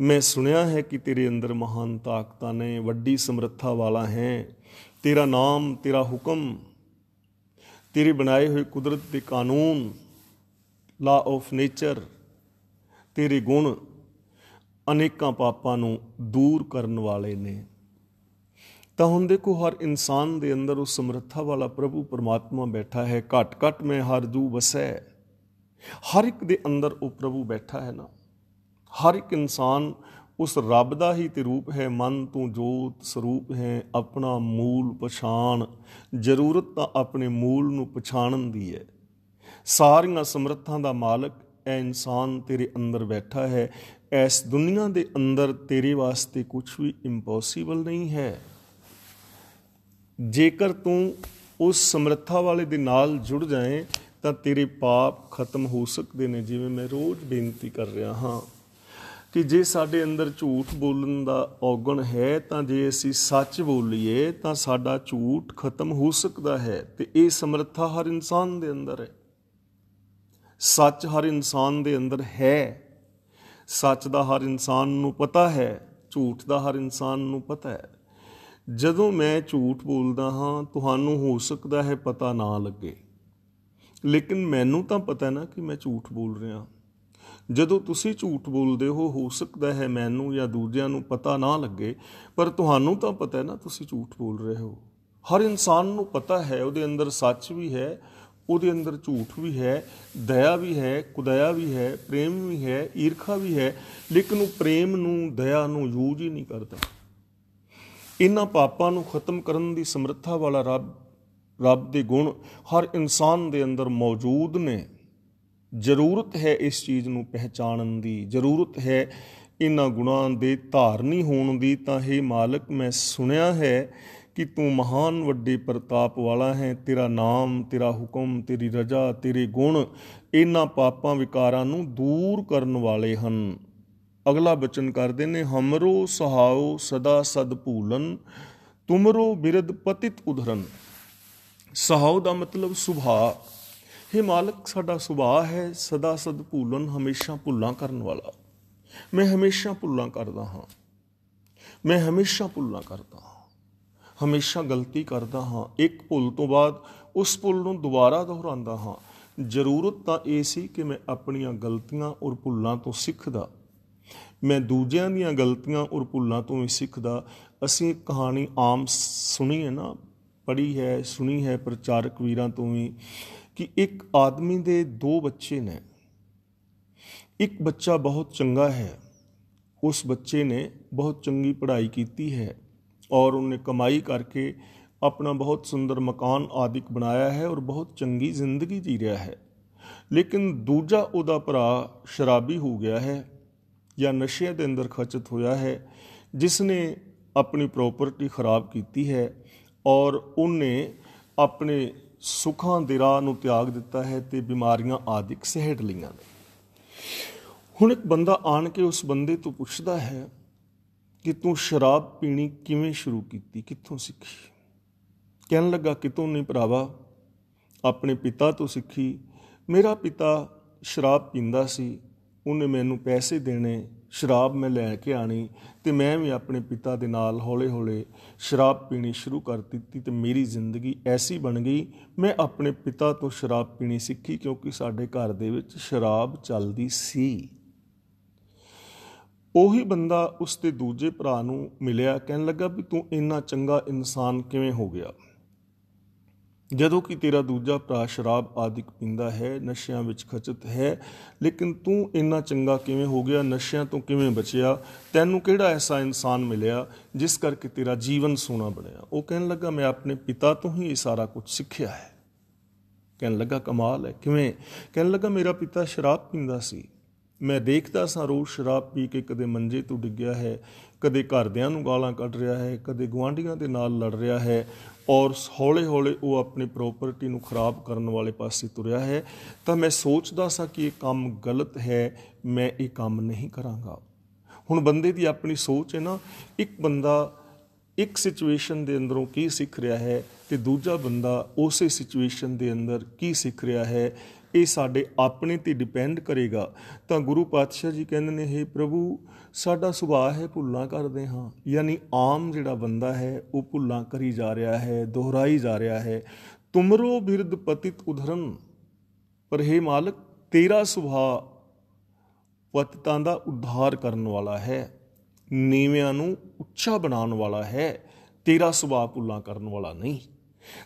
A: ਮੈਂ ਸੁਣਿਆ ਹੈ ਕਿ ਤੇਰੇ ਅੰਦਰ ਮਹਾਨ ਤਾਕਤਾਂ ਨੇ ਵੱਡੀ ਸਮਰੱਥਾ ਵਾਲਾ ਹੈ ਤੇਰਾ ਨਾਮ ਤੇਰਾ ਹੁਕਮ ਤੇਰੇ ਬਣਾਏ ਹੋਏ ਕੁਦਰਤ ਦੇ ਕਾਨੂੰਨ ਲਾ ਆਫ ਨੇਚਰ ਤੇਰੇ ਗੁਣ ਅਨੇਕਾਂ ਪਾਪਾਂ ਨੂੰ ਦੂਰ ਕਰਨ ਵਾਲੇ ਨੇ ਤਾਂ ਹੁਣ ਦੇਖੋ ਹਰ ਇਨਸਾਨ ਦੇ ਅੰਦਰ ਉਸ ਸਮਰੱਥਾ ਵਾਲਾ ਪ੍ਰਭੂ ਪਰਮਾਤਮਾ ਬੈਠਾ ਹੈ ਘਟ ਘਟ ਮੈਂ ਹਰ ਦੂ ਵਸੈ ਹਰ ਇੱਕ ਦੇ ਅੰਦਰ ਉਹ ਪ੍ਰਭੂ ਬੈਠਾ ਹੈ ਨਾ ਹਰ ਇੱਕ ਇਨਸਾਨ ਉਸ ਰੱਬ ਦਾ ਹੀ ਤੇ ਰੂਪ ਹੈ ਮਨ ਤੂੰ ਜੋਤ ਸਰੂਪ ਹੈ ਆਪਣਾ ਮੂਲ ਪਛਾਣ ਜ਼ਰੂਰਤ ਤਾਂ ਆਪਣੇ ਮੂਲ ਨੂੰ ਪਛਾਣਨ ਦੀ ਹੈ ਸਾਰੀਆਂ ਸਮਰੱਥਾਂ ਦਾ ਮਾਲਕ ਐ ਇਨਸਾਨ ਤੇਰੇ ਅੰਦਰ ਬੈਠਾ ਹੈ ਇਸ ਦੁਨੀਆ ਦੇ ਅੰਦਰ ਤੇਰੇ ਵਾਸਤੇ ਕੁਝ ਵੀ ਇੰਪੋਸੀਬਲ ਨਹੀਂ ਹੈ ਜੇਕਰ ਤੂੰ ਉਸ ਸਮਰੱਥਾ ਵਾਲੇ ਦੇ ਨਾਲ ਜੁੜ ਜਾਏ ਤਾਂ ਤੇਰੇ ਪਾਪ ਖਤਮ ਹੋ ਸਕਦੇ ਨੇ ਜਿਵੇਂ ਮੈਂ ਰੋਜ਼ ਬੇਨਤੀ ਕਰ ਰਿਹਾ ਹਾਂ ਕਿ ਜੇ ਸਾਡੇ ਅੰਦਰ ਝੂਠ ਬੋਲਣ ਦਾ ਔਗਣ ਹੈ ਤਾਂ ਜੇ ਅਸੀਂ ਸੱਚ ਬੋਲੀਏ ਤਾਂ ਸਾਡਾ ਝੂਠ ਖਤਮ ਹੋ ਸਕਦਾ ਹੈ ਤੇ ਇਹ ਸਮਰੱਥਾ ਹਰ ਇਨਸਾਨ ਦੇ ਅੰਦਰ ਹੈ ਸੱਚ ਹਰ ਇਨਸਾਨ ਦੇ ਅੰਦਰ ਹੈ ਸੱਚ ਦਾ ਹਰ ਇਨਸਾਨ ਨੂੰ ਪਤਾ ਹੈ ਝੂਠ ਦਾ ਹਰ ਇਨਸਾਨ ਨੂੰ ਪਤਾ ਹੈ ਜਦੋਂ ਮੈਂ ਝੂਠ ਬੋਲਦਾ ਹਾਂ ਤੁਹਾਨੂੰ ਹੋ ਸਕਦਾ ਹੈ ਪਤਾ ਨਾ ਲੱਗੇ ਲੇਕਿਨ ਮੈਨੂੰ ਤਾਂ ਪਤਾ ਨਾ ਕਿ ਮੈਂ ਝੂਠ ਬੋਲ ਰਿਹਾ ਜਦੋਂ ਤੁਸੀਂ ਝੂਠ ਬੋਲਦੇ ਹੋ ਹੋ ਸਕਦਾ ਹੈ ਮੈਨੂੰ ਜਾਂ ਦੂਜਿਆਂ ਨੂੰ ਪਤਾ ਨਾ ਲੱਗੇ ਪਰ ਤੁਹਾਨੂੰ ਤਾਂ ਪਤਾ ਹੈ ਨਾ ਤੁਸੀਂ ਝੂਠ ਬੋਲ ਰਹੇ ਹੋ ਹਰ ਇਨਸਾਨ ਨੂੰ ਪਤਾ ਹੈ ਉਹਦੇ ਅੰਦਰ ਸੱਚ ਵੀ ਹੈ ਉਹਦੇ ਅੰਦਰ ਝੂਠ ਵੀ ਹੈ ਦਇਆ ਵੀ ਹੈ ਕੁਦਇਆ ਵੀ ਹੈ ਪ੍ਰੇਮ ਵੀ ਹੈ ਈਰਖਾ ਵੀ ਹੈ ਲੇਕਿਨ ਉਹ ਪ੍ਰੇਮ ਨੂੰ ਦਇਆ ਨੂੰ ਯੂਜ ਹੀ ਨਹੀਂ ਕਰਦਾ ਇਹਨਾਂ ਪਾਪਾਂ ਨੂੰ ਖਤਮ ਕਰਨ ਦੀ ਸਮਰੱਥਾ ਵਾਲਾ ਰੱਬ ਰੱਬ ਦੇ ਗੁਣ ਹਰ ਇਨਸਾਨ ਦੇ ਅੰਦਰ ਮੌਜੂਦ ਨੇ ਜ਼ਰੂਰਤ ਹੈ ਇਸ ਚੀਜ਼ ਨੂੰ ਪਹਿਚਾਣਨ ਦੀ ਜ਼ਰੂਰਤ ਹੈ ਇਹਨਾਂ ਗੁਣਾਂ ਦੇ ਧਾਰਨੀ ਹੋਣ ਦੀ ਤਾਂ ਇਹ ਮਾਲਕ ਮੈਂ ਸੁਣਿਆ ਹੈ ਕਿ ਤੂੰ ਮਹਾਨ ਵੱਡੇ ਪ੍ਰਤਾਪ ਵਾਲਾ ਹੈ ਤੇਰਾ ਨਾਮ ਤੇਰਾ ਹੁਕਮ ਤੇਰੀ ਰਜ਼ਾ ਤੇਰੇ ਗੁਣ ਇਹਨਾਂ ਪਾਪਾਂ ਵਿਕਾਰਾਂ ਨੂੰ ਦੂਰ ਕਰਨ ਵਾਲੇ ਹਨ ਅਗਲਾ ਬਚਨ ਕਰਦੇ ਨੇ ਹਮਰੋ ਸਹਾਉ ਸਦਾ ਸਦ ਭੂਲਨ ਤੁਮਰੋ ਬਿਰਦ ਪਤਿਤ ਉਧਰਨ ਸਹਾਉ ਦਾ ਮਤਲਬ ਸੁਭਾ ਹੈ ਮਾਲਕ ਸਾਡਾ ਸੁਭਾ ਹੈ ਸਦਾ ਸਦ ਭੂਲਨ ਹਮੇਸ਼ਾ ਭੁੱਲਾਂ ਕਰਨ ਵਾਲਾ ਮੈਂ ਹਮੇਸ਼ਾ ਭੁੱਲਾਂ ਕਰਦਾ ਹਾਂ ਮੈਂ ਹਮੇਸ਼ਾ ਭੁੱਲਾਂ ਕਰਦਾ ਹਾਂ ਹਮੇਸ਼ਾ ਗਲਤੀ ਕਰਦਾ ਹਾਂ ਇੱਕ ਭੁੱਲ ਤੋਂ ਬਾਅਦ ਉਸ ਭੁੱਲ ਨੂੰ ਦੁਬਾਰਾ ਦੁਹਰਾਉਂਦਾ ਹਾਂ ਜ਼ਰੂਰਤ ਤਾਂ ਇਹ ਸੀ ਕਿ ਮੈਂ ਆਪਣੀਆਂ ਗਲਤੀਆਂ ਔਰ ਭੁੱਲਾਂ ਤੋਂ ਸਿੱਖਦਾ ਮੈਂ ਦੂਜਿਆਂ ਦੀਆਂ ਗਲਤੀਆਂ ਔਰ ਭੁੱਲਾਂ ਤੋਂ ਹੀ ਸਿੱਖਦਾ ਅਸੀਂ ਇੱਕ ਕਹਾਣੀ ਆਮ ਸੁਣੀ ਹੈ ਨਾ ਪੜ੍ਹੀ ਹੈ ਸੁਣੀ ਹੈ ਪ੍ਰਚਾਰਕ ਵੀਰਾਂ ਤੋਂ ਵੀ ਕਿ ਇੱਕ ਆਦਮੀ ਦੇ ਦੋ ਬੱਚੇ ਨੇ ਇੱਕ ਬੱਚਾ ਬਹੁਤ ਚੰਗਾ ਹੈ ਉਸ ਬੱਚੇ ਨੇ ਬਹੁਤ ਚੰਗੀ ਪੜ੍ਹਾਈ ਕੀਤੀ ਹੈ ਔਰ ਉਹਨੇ ਕਮਾਈ ਕਰਕੇ ਆਪਣਾ ਬਹੁਤ ਸੁੰਦਰ ਮਕਾਨ ਆਦਿਕ ਬਣਾਇਆ ਹੈ ਔਰ ਬਹੁਤ ਚੰਗੀ ਜ਼ਿੰਦਗੀ ਜੀ ਰਿਹਾ ਹੈ ਲੇਕਿਨ ਦੂਜਾ ਉਹਦਾ ਭਰਾ ਸ਼ਰਾਬੀ ਹੋ ਗਿਆ ਹੈ ਜਾਂ ਨਸ਼ੇ ਦੇ ਅੰਦਰ ਖਚਤ ਹੋਇਆ ਹੈ ਜਿਸ ਨੇ ਆਪਣੀ ਪ੍ਰਾਪਰਟੀ ਖਰਾਬ ਕੀਤੀ ਹੈ ਔਰ ਉਹਨੇ ਆਪਣੇ ਸੁਖਾਂ ਦੇ ਰਾਹ ਨੂੰ ਤਿਆਗ ਦਿੱਤਾ ਹੈ ਤੇ ਬਿਮਾਰੀਆਂ ਆਦਿਕ ਸਹਿਟ ਲਈਆਂ ਨੇ ਹੁਣ ਇੱਕ ਬੰਦਾ ਆਣ ਕੇ ਉਸ ਬੰਦੇ ਤੋਂ ਪੁੱਛਦਾ ਹੈ ਕਿ ਤੂੰ ਸ਼ਰਾਬ ਪੀਣੀ ਕਿਵੇਂ ਸ਼ੁਰੂ ਕੀਤੀ ਕਿੱਥੋਂ ਸਿੱਖੀ ਕਹਿਣ ਲੱਗਾ ਕਿਤੋਂ ਨਹੀਂ ਭਰਾਵਾ ਆਪਣੇ ਪਿਤਾ ਤੋਂ ਸਿੱਖੀ ਮੇਰਾ ਪਿਤਾ ਸ਼ਰਾਬ ਪੀਂਦਾ ਸੀ ਉਹਨੇ ਮੈਨੂੰ ਪੈਸੇ ਦੇਣੇ ਸ਼ਰਾਬ ਮੈਂ ਲੈ ਕੇ ਆਣੀ ਤੇ ਮੈਂ ਵੀ ਆਪਣੇ ਪਿਤਾ ਦੇ ਨਾਲ ਹੌਲੇ-ਹੌਲੇ ਸ਼ਰਾਬ ਪੀਣੀ ਸ਼ੁਰੂ ਕਰ ਦਿੱਤੀ ਤੇ ਮੇਰੀ ਜ਼ਿੰਦਗੀ ਐਸੀ ਬਣ ਗਈ ਮੈਂ ਆਪਣੇ ਪਿਤਾ ਤੋਂ ਸ਼ਰਾਬ ਪੀਣੀ ਸਿੱਖੀ ਕਿਉਂਕਿ ਸਾਡੇ ਘਰ ਦੇ ਵਿੱਚ ਸ਼ਰਾਬ ਚੱਲਦੀ ਸੀ ਉਹੀ ਬੰਦਾ ਉਸ ਤੇ ਦੂਜੇ ਭਰਾ ਨੂੰ ਮਿਲਿਆ ਕਹਿਣ ਲੱਗਾ ਵੀ ਤੂੰ ਇੰਨਾ ਚੰਗਾ ਇਨਸਾਨ ਕਿਵੇਂ ਹੋ ਗਿਆ ਜਦੋਂ ਕਿ ਤੇਰਾ ਦੂਜਾ ਭਰਾ ਸ਼ਰਾਬ ਆਦਿਕ ਪੀਂਦਾ ਹੈ ਨਸ਼ਿਆਂ ਵਿੱਚ ਖਚਤ ਹੈ ਲੇਕਿਨ ਤੂੰ ਇੰਨਾ ਚੰਗਾ ਕਿਵੇਂ ਹੋ ਗਿਆ ਨਸ਼ਿਆਂ ਤੋਂ ਕਿਵੇਂ ਬਚਿਆ ਤੈਨੂੰ ਕਿਹੜਾ ਐਸਾ ਇਨਸਾਨ ਮਿਲਿਆ ਜਿਸ ਕਰਕੇ ਤੇਰਾ ਜੀਵਨ ਸੋਨਾ ਬਣਿਆ ਉਹ ਕਹਿਣ ਲੱਗਾ ਮੈਂ ਆਪਣੇ ਪਿਤਾ ਤੋਂ ਹੀ ਇਹ ਸਾਰਾ ਕੁਝ ਸਿੱਖਿਆ ਹੈ ਕਹਿਣ ਲੱਗਾ ਕਮਾਲ ਹੈ ਕਿਵੇਂ ਕਹਿਣ ਲੱਗਾ ਮੇਰਾ ਪਿਤਾ ਸ਼ਰਾਬ ਪੀਂਦਾ ਸੀ ਮੈਂ ਦੇਖਦਾ ਸਾਂ ਰੋਜ਼ ਸ਼ਰਾਬ ਪੀ ਕੇ ਕਦੇ ਮੰਜੇ ਤੋਂ ਡਿੱਗਿਆ ਹੈ ਕਦੇ ਘਰਦਿਆਂ ਨੂੰ ਗਾਲਾਂ ਕੱਢ ਰਿਹਾ ਹੈ ਕਦੇ ਗਵਾਂਢੀਆਂ ਦੇ ਨਾਲ ਲੜ ਰਿਹਾ ਹੈ ਔਰ ਹੌਲੇ-ਹੌਲੇ ਉਹ ਆਪਣੀ ਪ੍ਰਾਪਰਟੀ ਨੂੰ ਖਰਾਬ ਕਰਨ ਵਾਲੇ ਪਾਸੇ ਤੁਰਿਆ ਹੈ ਤਾਂ ਮੈਂ ਸੋਚਦਾ ਸਾਂ ਕਿ ਇਹ ਕੰਮ ਗਲਤ ਹੈ ਮੈਂ ਇਹ ਕੰਮ ਨਹੀਂ ਕਰਾਂਗਾ ਹੁਣ ਬੰਦੇ ਦੀ ਆਪਣੀ ਸੋਚ ਹੈ ਨਾ ਇੱਕ ਬੰਦਾ ਇੱਕ ਸਿਚੁਏਸ਼ਨ ਦੇ ਅੰਦਰੋਂ ਕੀ ਸਿੱਖ ਰਿਹਾ ਹੈ ਤੇ ਦੂਜਾ ਬੰਦਾ ਉਸੇ ਸਿਚੁਏਸ਼ਨ ਦੇ ਅੰਦਰ ਕੀ ਸਿੱਖ ਰਿਹਾ ਹੈ ਇਹ ਸਾਡੇ ਆਪਣੇ ਤੇ ਡਿਪੈਂਡ ਕਰੇਗਾ ਤਾਂ ਗੁਰੂ ਪਾਤਸ਼ਾਹ ਜੀ ਕਹਿੰਦੇ ਨੇ हे ਪ੍ਰਭੂ ਸਾਡਾ ਸੁਭਾਅ ਹੈ ਭੁੱਲਾਂ ਕਰਦੇ ਹਾਂ ਯਾਨੀ ਆਮ ਜਿਹੜਾ ਬੰਦਾ ਹੈ ਉਹ ਭੁੱਲਾਂ ਕਰੀ ਜਾ ਰਿਹਾ ਹੈ ਦੁਹਰਾਈ ਜਾ ਰਿਹਾ ਹੈ ਤੁਮਰੋ ਬਿਰਧ ਪਤਿਤ ਉਧਰਨ ਪਰ हे ਮਾਲਕ ਤੇਰਾ ਸੁਭਾਅ ਪਤਤਾਂ ਦਾ ਉਧਾਰ ਕਰਨ ਵਾਲਾ ਹੈ ਨੀਵਿਆਂ ਨੂੰ ਉੱਚਾ ਬਣਾਉਣ ਵਾਲਾ ਹੈ ਤੇਰਾ ਸੁਭਾਅ ਭੁੱਲਾਂ ਕਰਨ ਵਾਲਾ ਨਹੀਂ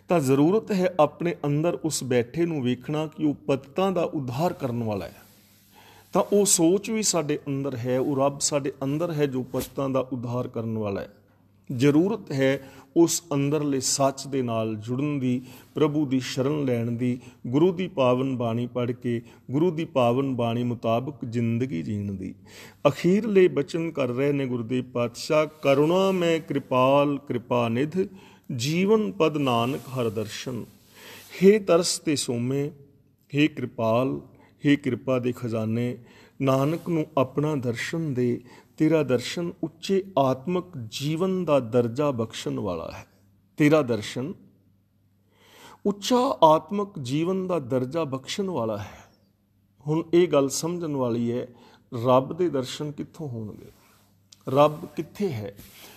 A: ਤਾਂ ਜ਼ਰੂਰਤ ਹੈ ਆਪਣੇ ਅੰਦਰ ਉਸ ਬੈਠੇ ਨੂੰ ਵੇਖਣਾ ਕਿ ਉਹ ਪਤਕਾਂ ਦਾ ਉਧਾਰ ਕਰਨ ਵਾਲਾ ਹੈ ਤਾਂ ਉਹ ਸੋਚ ਵੀ ਸਾਡੇ ਅੰਦਰ ਹੈ ਉਹ ਰੱਬ ਸਾਡੇ ਅੰਦਰ ਹੈ ਜੋ ਪਤਤਾਂ ਦਾ ਉਧਾਰ ਕਰਨ ਵਾਲਾ ਹੈ ਜ਼ਰੂਰਤ ਹੈ ਉਸ ਅੰਦਰਲੇ ਸੱਚ ਦੇ ਨਾਲ ਜੁੜਨ ਦੀ ਪ੍ਰਭੂ ਦੀ ਸ਼ਰਨ ਲੈਣ ਦੀ ਗੁਰੂ ਦੀ ਪਾਵਨ ਬਾਣੀ ਪੜ੍ਹ ਕੇ ਗੁਰੂ ਦੀ ਪਾਵਨ ਬਾਣੀ ਮੁਤਾਬਕ ਜ਼ਿੰਦਗੀ ਜੀਣ ਦੀ ਅਖੀਰਲੇ ਬਚਨ ਕਰ ਰਹੇ ਨੇ ਗੁਰਦੇਵ ਪਾਤਸ਼ਾਹ ਕਰੁਣਾ ਮੈਂ ਕਿਰਪਾਲ ਕਿਰਪਾ ਨਿਧ ਜੀਵਨ ਪਦ ਨਾਨਕ ਹਰ ਦਰਸ਼ਨ ਹੇ ਤਰਸ ਤੇ ਸੋਮੇ ਹੇ ਕਿਰਪਾਲ ਹੇ ਕਿਰਪਾ ਦੇ ਖਜ਼ਾਨੇ ਨਾਨਕ ਨੂੰ ਆਪਣਾ ਦਰਸ਼ਨ ਦੇ ਤੇਰਾ ਦਰਸ਼ਨ ਉੱਚੇ ਆਤਮਿਕ ਜੀਵਨ ਦਾ ਦਰਜਾ ਬਖਸ਼ਣ ਵਾਲਾ ਹੈ ਤੇਰਾ ਦਰਸ਼ਨ ਉੱਚਾ ਆਤਮਿਕ ਜੀਵਨ ਦਾ ਦਰਜਾ ਬਖਸ਼ਣ ਵਾਲਾ ਹੈ ਹੁਣ ਇਹ ਗੱਲ ਸਮਝਣ ਵਾਲੀ ਹੈ ਰੱਬ ਦੇ ਦਰਸ਼ਨ ਕਿੱਥੋਂ ਹੋਣਗੇ ਰੱਬ ਕਿੱਥੇ ਹੈ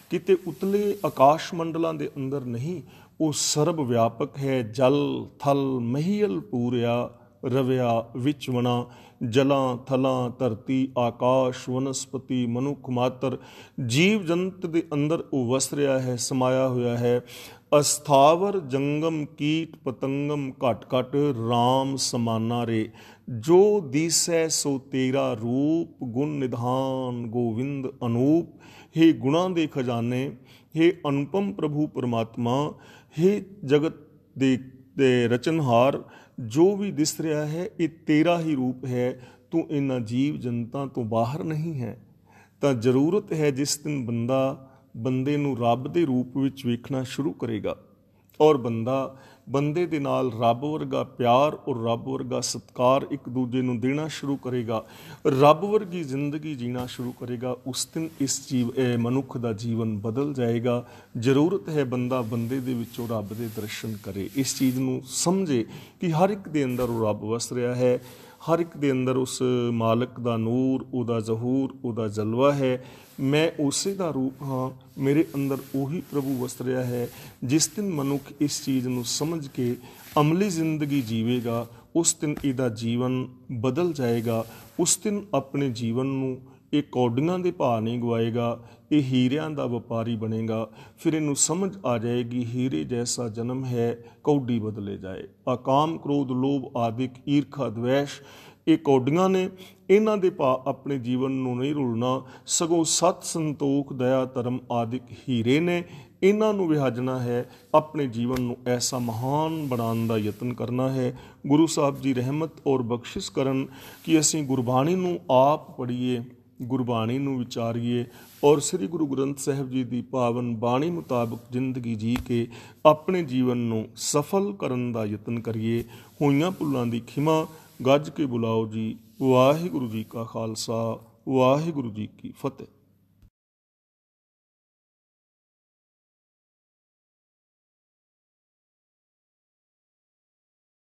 A: ਕਿਤੇ ਉਤਲੇ ਆਕਾਸ਼ ਮੰਡਲਾਂ ਦੇ ਅੰਦਰ ਨਹੀਂ ਉਹ ਸਰਬ ਵਿਆਪਕ ਹੈ ਜਲ ਥਲ ਮਹੀਲ ਪੂਰਿਆ ਰਵਿਆ ਵਿਚਵਣਾ ਜਲਾਂ ਥਲਾਂ ਧਰਤੀ ਆਕਾਸ਼ ਵਨਸਪਤੀ ਮਨੁੱਖ ਮਾਤਰ ਜੀਵ ਜੰਤ ਦੇ ਅੰਦਰ ਉਹ ਵਸ ਰਿਹਾ ਹੈ ਸਮਾਇਆ ਹੋਇਆ ਹੈ ਅਸਥਾਵਰ ਜੰਗਮ ਕੀਟ ਪਤੰਗਮ ਘਟ ਘਟ RAM ਸਮਾਨਾ ਰੇ ਜੋ ਦੀਸੈ ਸੋ ਤੇਰਾ ਰੂਪ ਗੁਣ ਨਿਧਾਨ ਗੋਵਿੰਦ ਅਨੂਪ हे ਗੁਣਾ ਦੇ ਖਜ਼ਾਨੇ हे ਅਨੁਪਮ ਪ੍ਰਭੂ ਪਰਮਾਤਮਾ हे ਜਗਤ ਦੇ ਦੇ ਰਚਨਹਾਰ ਜੋ ਵੀ ਦਿਸ ਰਿਹਾ ਹੈ ਇਹ ਤੇਰਾ ਹੀ ਰੂਪ ਹੈ ਤੂੰ ਇਹਨਾਂ ਜੀਵ ਜਨਤਾ ਤੋਂ ਬਾਹਰ ਨਹੀਂ ਹੈ ਤਾਂ ਜ਼ਰੂਰਤ ਹੈ ਜਿਸ ਦਿਨ ਬੰਦਾ ਬੰਦੇ ਨੂੰ ਰੱਬ ਦੇ ਰੂਪ ਵਿੱਚ ਵੇਖਣਾ ਸ਼ੁਰੂ ਕਰੇਗਾ ਔਰ ਬੰਦਾ ਬੰਦੇ ਦੇ ਨਾਲ ਰੱਬ ਵਰਗਾ ਪਿਆਰ ਔਰ ਰੱਬ ਵਰਗਾ ਸਤਕਾਰ ਇੱਕ ਦੂਜੇ ਨੂੰ ਦੇਣਾ ਸ਼ੁਰੂ ਕਰੇਗਾ ਰੱਬ ਵਰਗੀ ਜ਼ਿੰਦਗੀ ਜੀਣਾ ਸ਼ੁਰੂ ਕਰੇਗਾ ਉਸ ਦਿਨ ਇਸ ਜੀਵ ਮਨੁੱਖ ਦਾ ਜੀਵਨ ਬਦਲ ਜਾਏਗਾ ਜ਼ਰੂਰਤ ਹੈ ਬੰਦਾ ਬੰਦੇ ਦੇ ਵਿੱਚੋਂ ਰੱਬ ਦੇ ਦਰਸ਼ਨ ਕਰੇ ਇਸ ਚੀਜ਼ ਨੂੰ ਸਮਝੇ ਕਿ ਹਰ ਇੱਕ ਦੇ ਅੰਦਰ ਉਹ ਰੱਬ ਵਸ ਰਿਹਾ ਹੈ ਹਰ ਇੱਕ ਦੇ ਅੰਦਰ ਉਸ ਮਾਲਕ ਦਾ ਨੂਰ ਉਹਦਾ ਜ਼ਹੂਰ ਉਹਦਾ ਜਲਵਾ ਹੈ ਮੈਂ ਉਸੇ ਦਾ ਰੂਪ ਹਾਂ ਮੇਰੇ ਅੰਦਰ ਉਹੀ ਪ੍ਰਭੂ ਵਸ ਰਿਹਾ ਹੈ ਜਿਸ ਦਿਨ ਮਨੁੱਖ ਇਸ ਚੀਜ਼ ਨੂੰ ਸਮਝ ਕੇ ਅਮਲੀ ਜ਼ਿੰਦਗੀ ਜੀਵੇਗਾ ਉਸ ਦਿਨ ਇਹਦਾ ਜੀਵਨ ਬਦਲ ਜਾਏਗਾ ਉਸ ਦਿਨ ਆਪਣੇ ਜੀਵਨ ਨੂੰ ਇਹ ਕੌਡੀਆਂ ਦੇ ਭਾਅ ਨਹੀਂ ਗਵਾਏਗਾ ਇਹ ਹੀਰਿਆਂ ਦਾ ਵਪਾਰੀ ਬਣੇਗਾ ਫਿਰ ਇਹਨੂੰ ਸਮਝ ਆ ਜਾਏਗੀ ਹੀਰੇ ਜੈਸਾ ਜਨਮ ਹੈ ਕੌਡੀ ਬਦਲੇ ਜਾਏ ਆਕਾਮ ਕ੍ਰੋਧ ਲੋਭ ਆਦਿਕ ਈਰਖਾ ਦਵੇਸ਼ ਇਹ ਕੌਡੀਆਂ ਨੇ ਇਹਨਾਂ ਦੇ ਪਾ ਆਪਣੇ ਜੀਵਨ ਨੂੰ ਨਹੀਂ ਰੁਲਣਾ ਸਗੋਂ ਸਤ ਸੰਤੋਖ ਦਇਆ ਧਰਮ ਆਦਿਕ ਹੀਰੇ ਨੇ ਇਹਨਾਂ ਨੂੰ ਵਿਹਾਜਣਾ ਹੈ ਆਪਣੇ ਜੀਵਨ ਨੂੰ ਐਸਾ ਮਹਾਨ ਬਣਾਉਣ ਦਾ ਯਤਨ ਕਰਨਾ ਹੈ ਗੁਰੂ ਸਾਹਿਬ ਜੀ ਰਹਿਮਤ ਔਰ ਬਖਸ਼ਿਸ਼ ਕਰਨ ਕਿ ਅਸੀਂ ਗੁਰਬਾਣੀ ਨੂੰ ਆਪ ਪੜ੍ਹੀਏ ਗੁਰਬਾਣੀ ਨੂੰ ਵਿਚਾਰੀਏ ਔਰ ਸ੍ਰੀ ਗੁਰੂ ਗ੍ਰੰਥ ਸਾਹਿਬ ਜੀ ਦੀ ਪਾਵਨ ਬਾਣੀ ਮੁਤਾਬਕ ਜ਼ਿੰਦਗੀ ਜੀ ਕੇ ਆਪਣੇ ਜੀਵਨ ਨੂੰ ਸਫਲ ਕਰਨ ਦਾ ਯਤਨ ਕਰੀਏ ਹੋਈਆਂ ਭੁੱਲਾਂ ਦੀ ਖਿਮਾ ਗੱਜ ਕੇ ਬੁਲਾਓ ਜੀ ਵਾਹਿਗੁਰੂ ਜੀ ਕਾ ਖਾਲਸਾ ਵਾਹਿਗੁਰੂ ਜੀ ਕੀ ਫਤਿਹ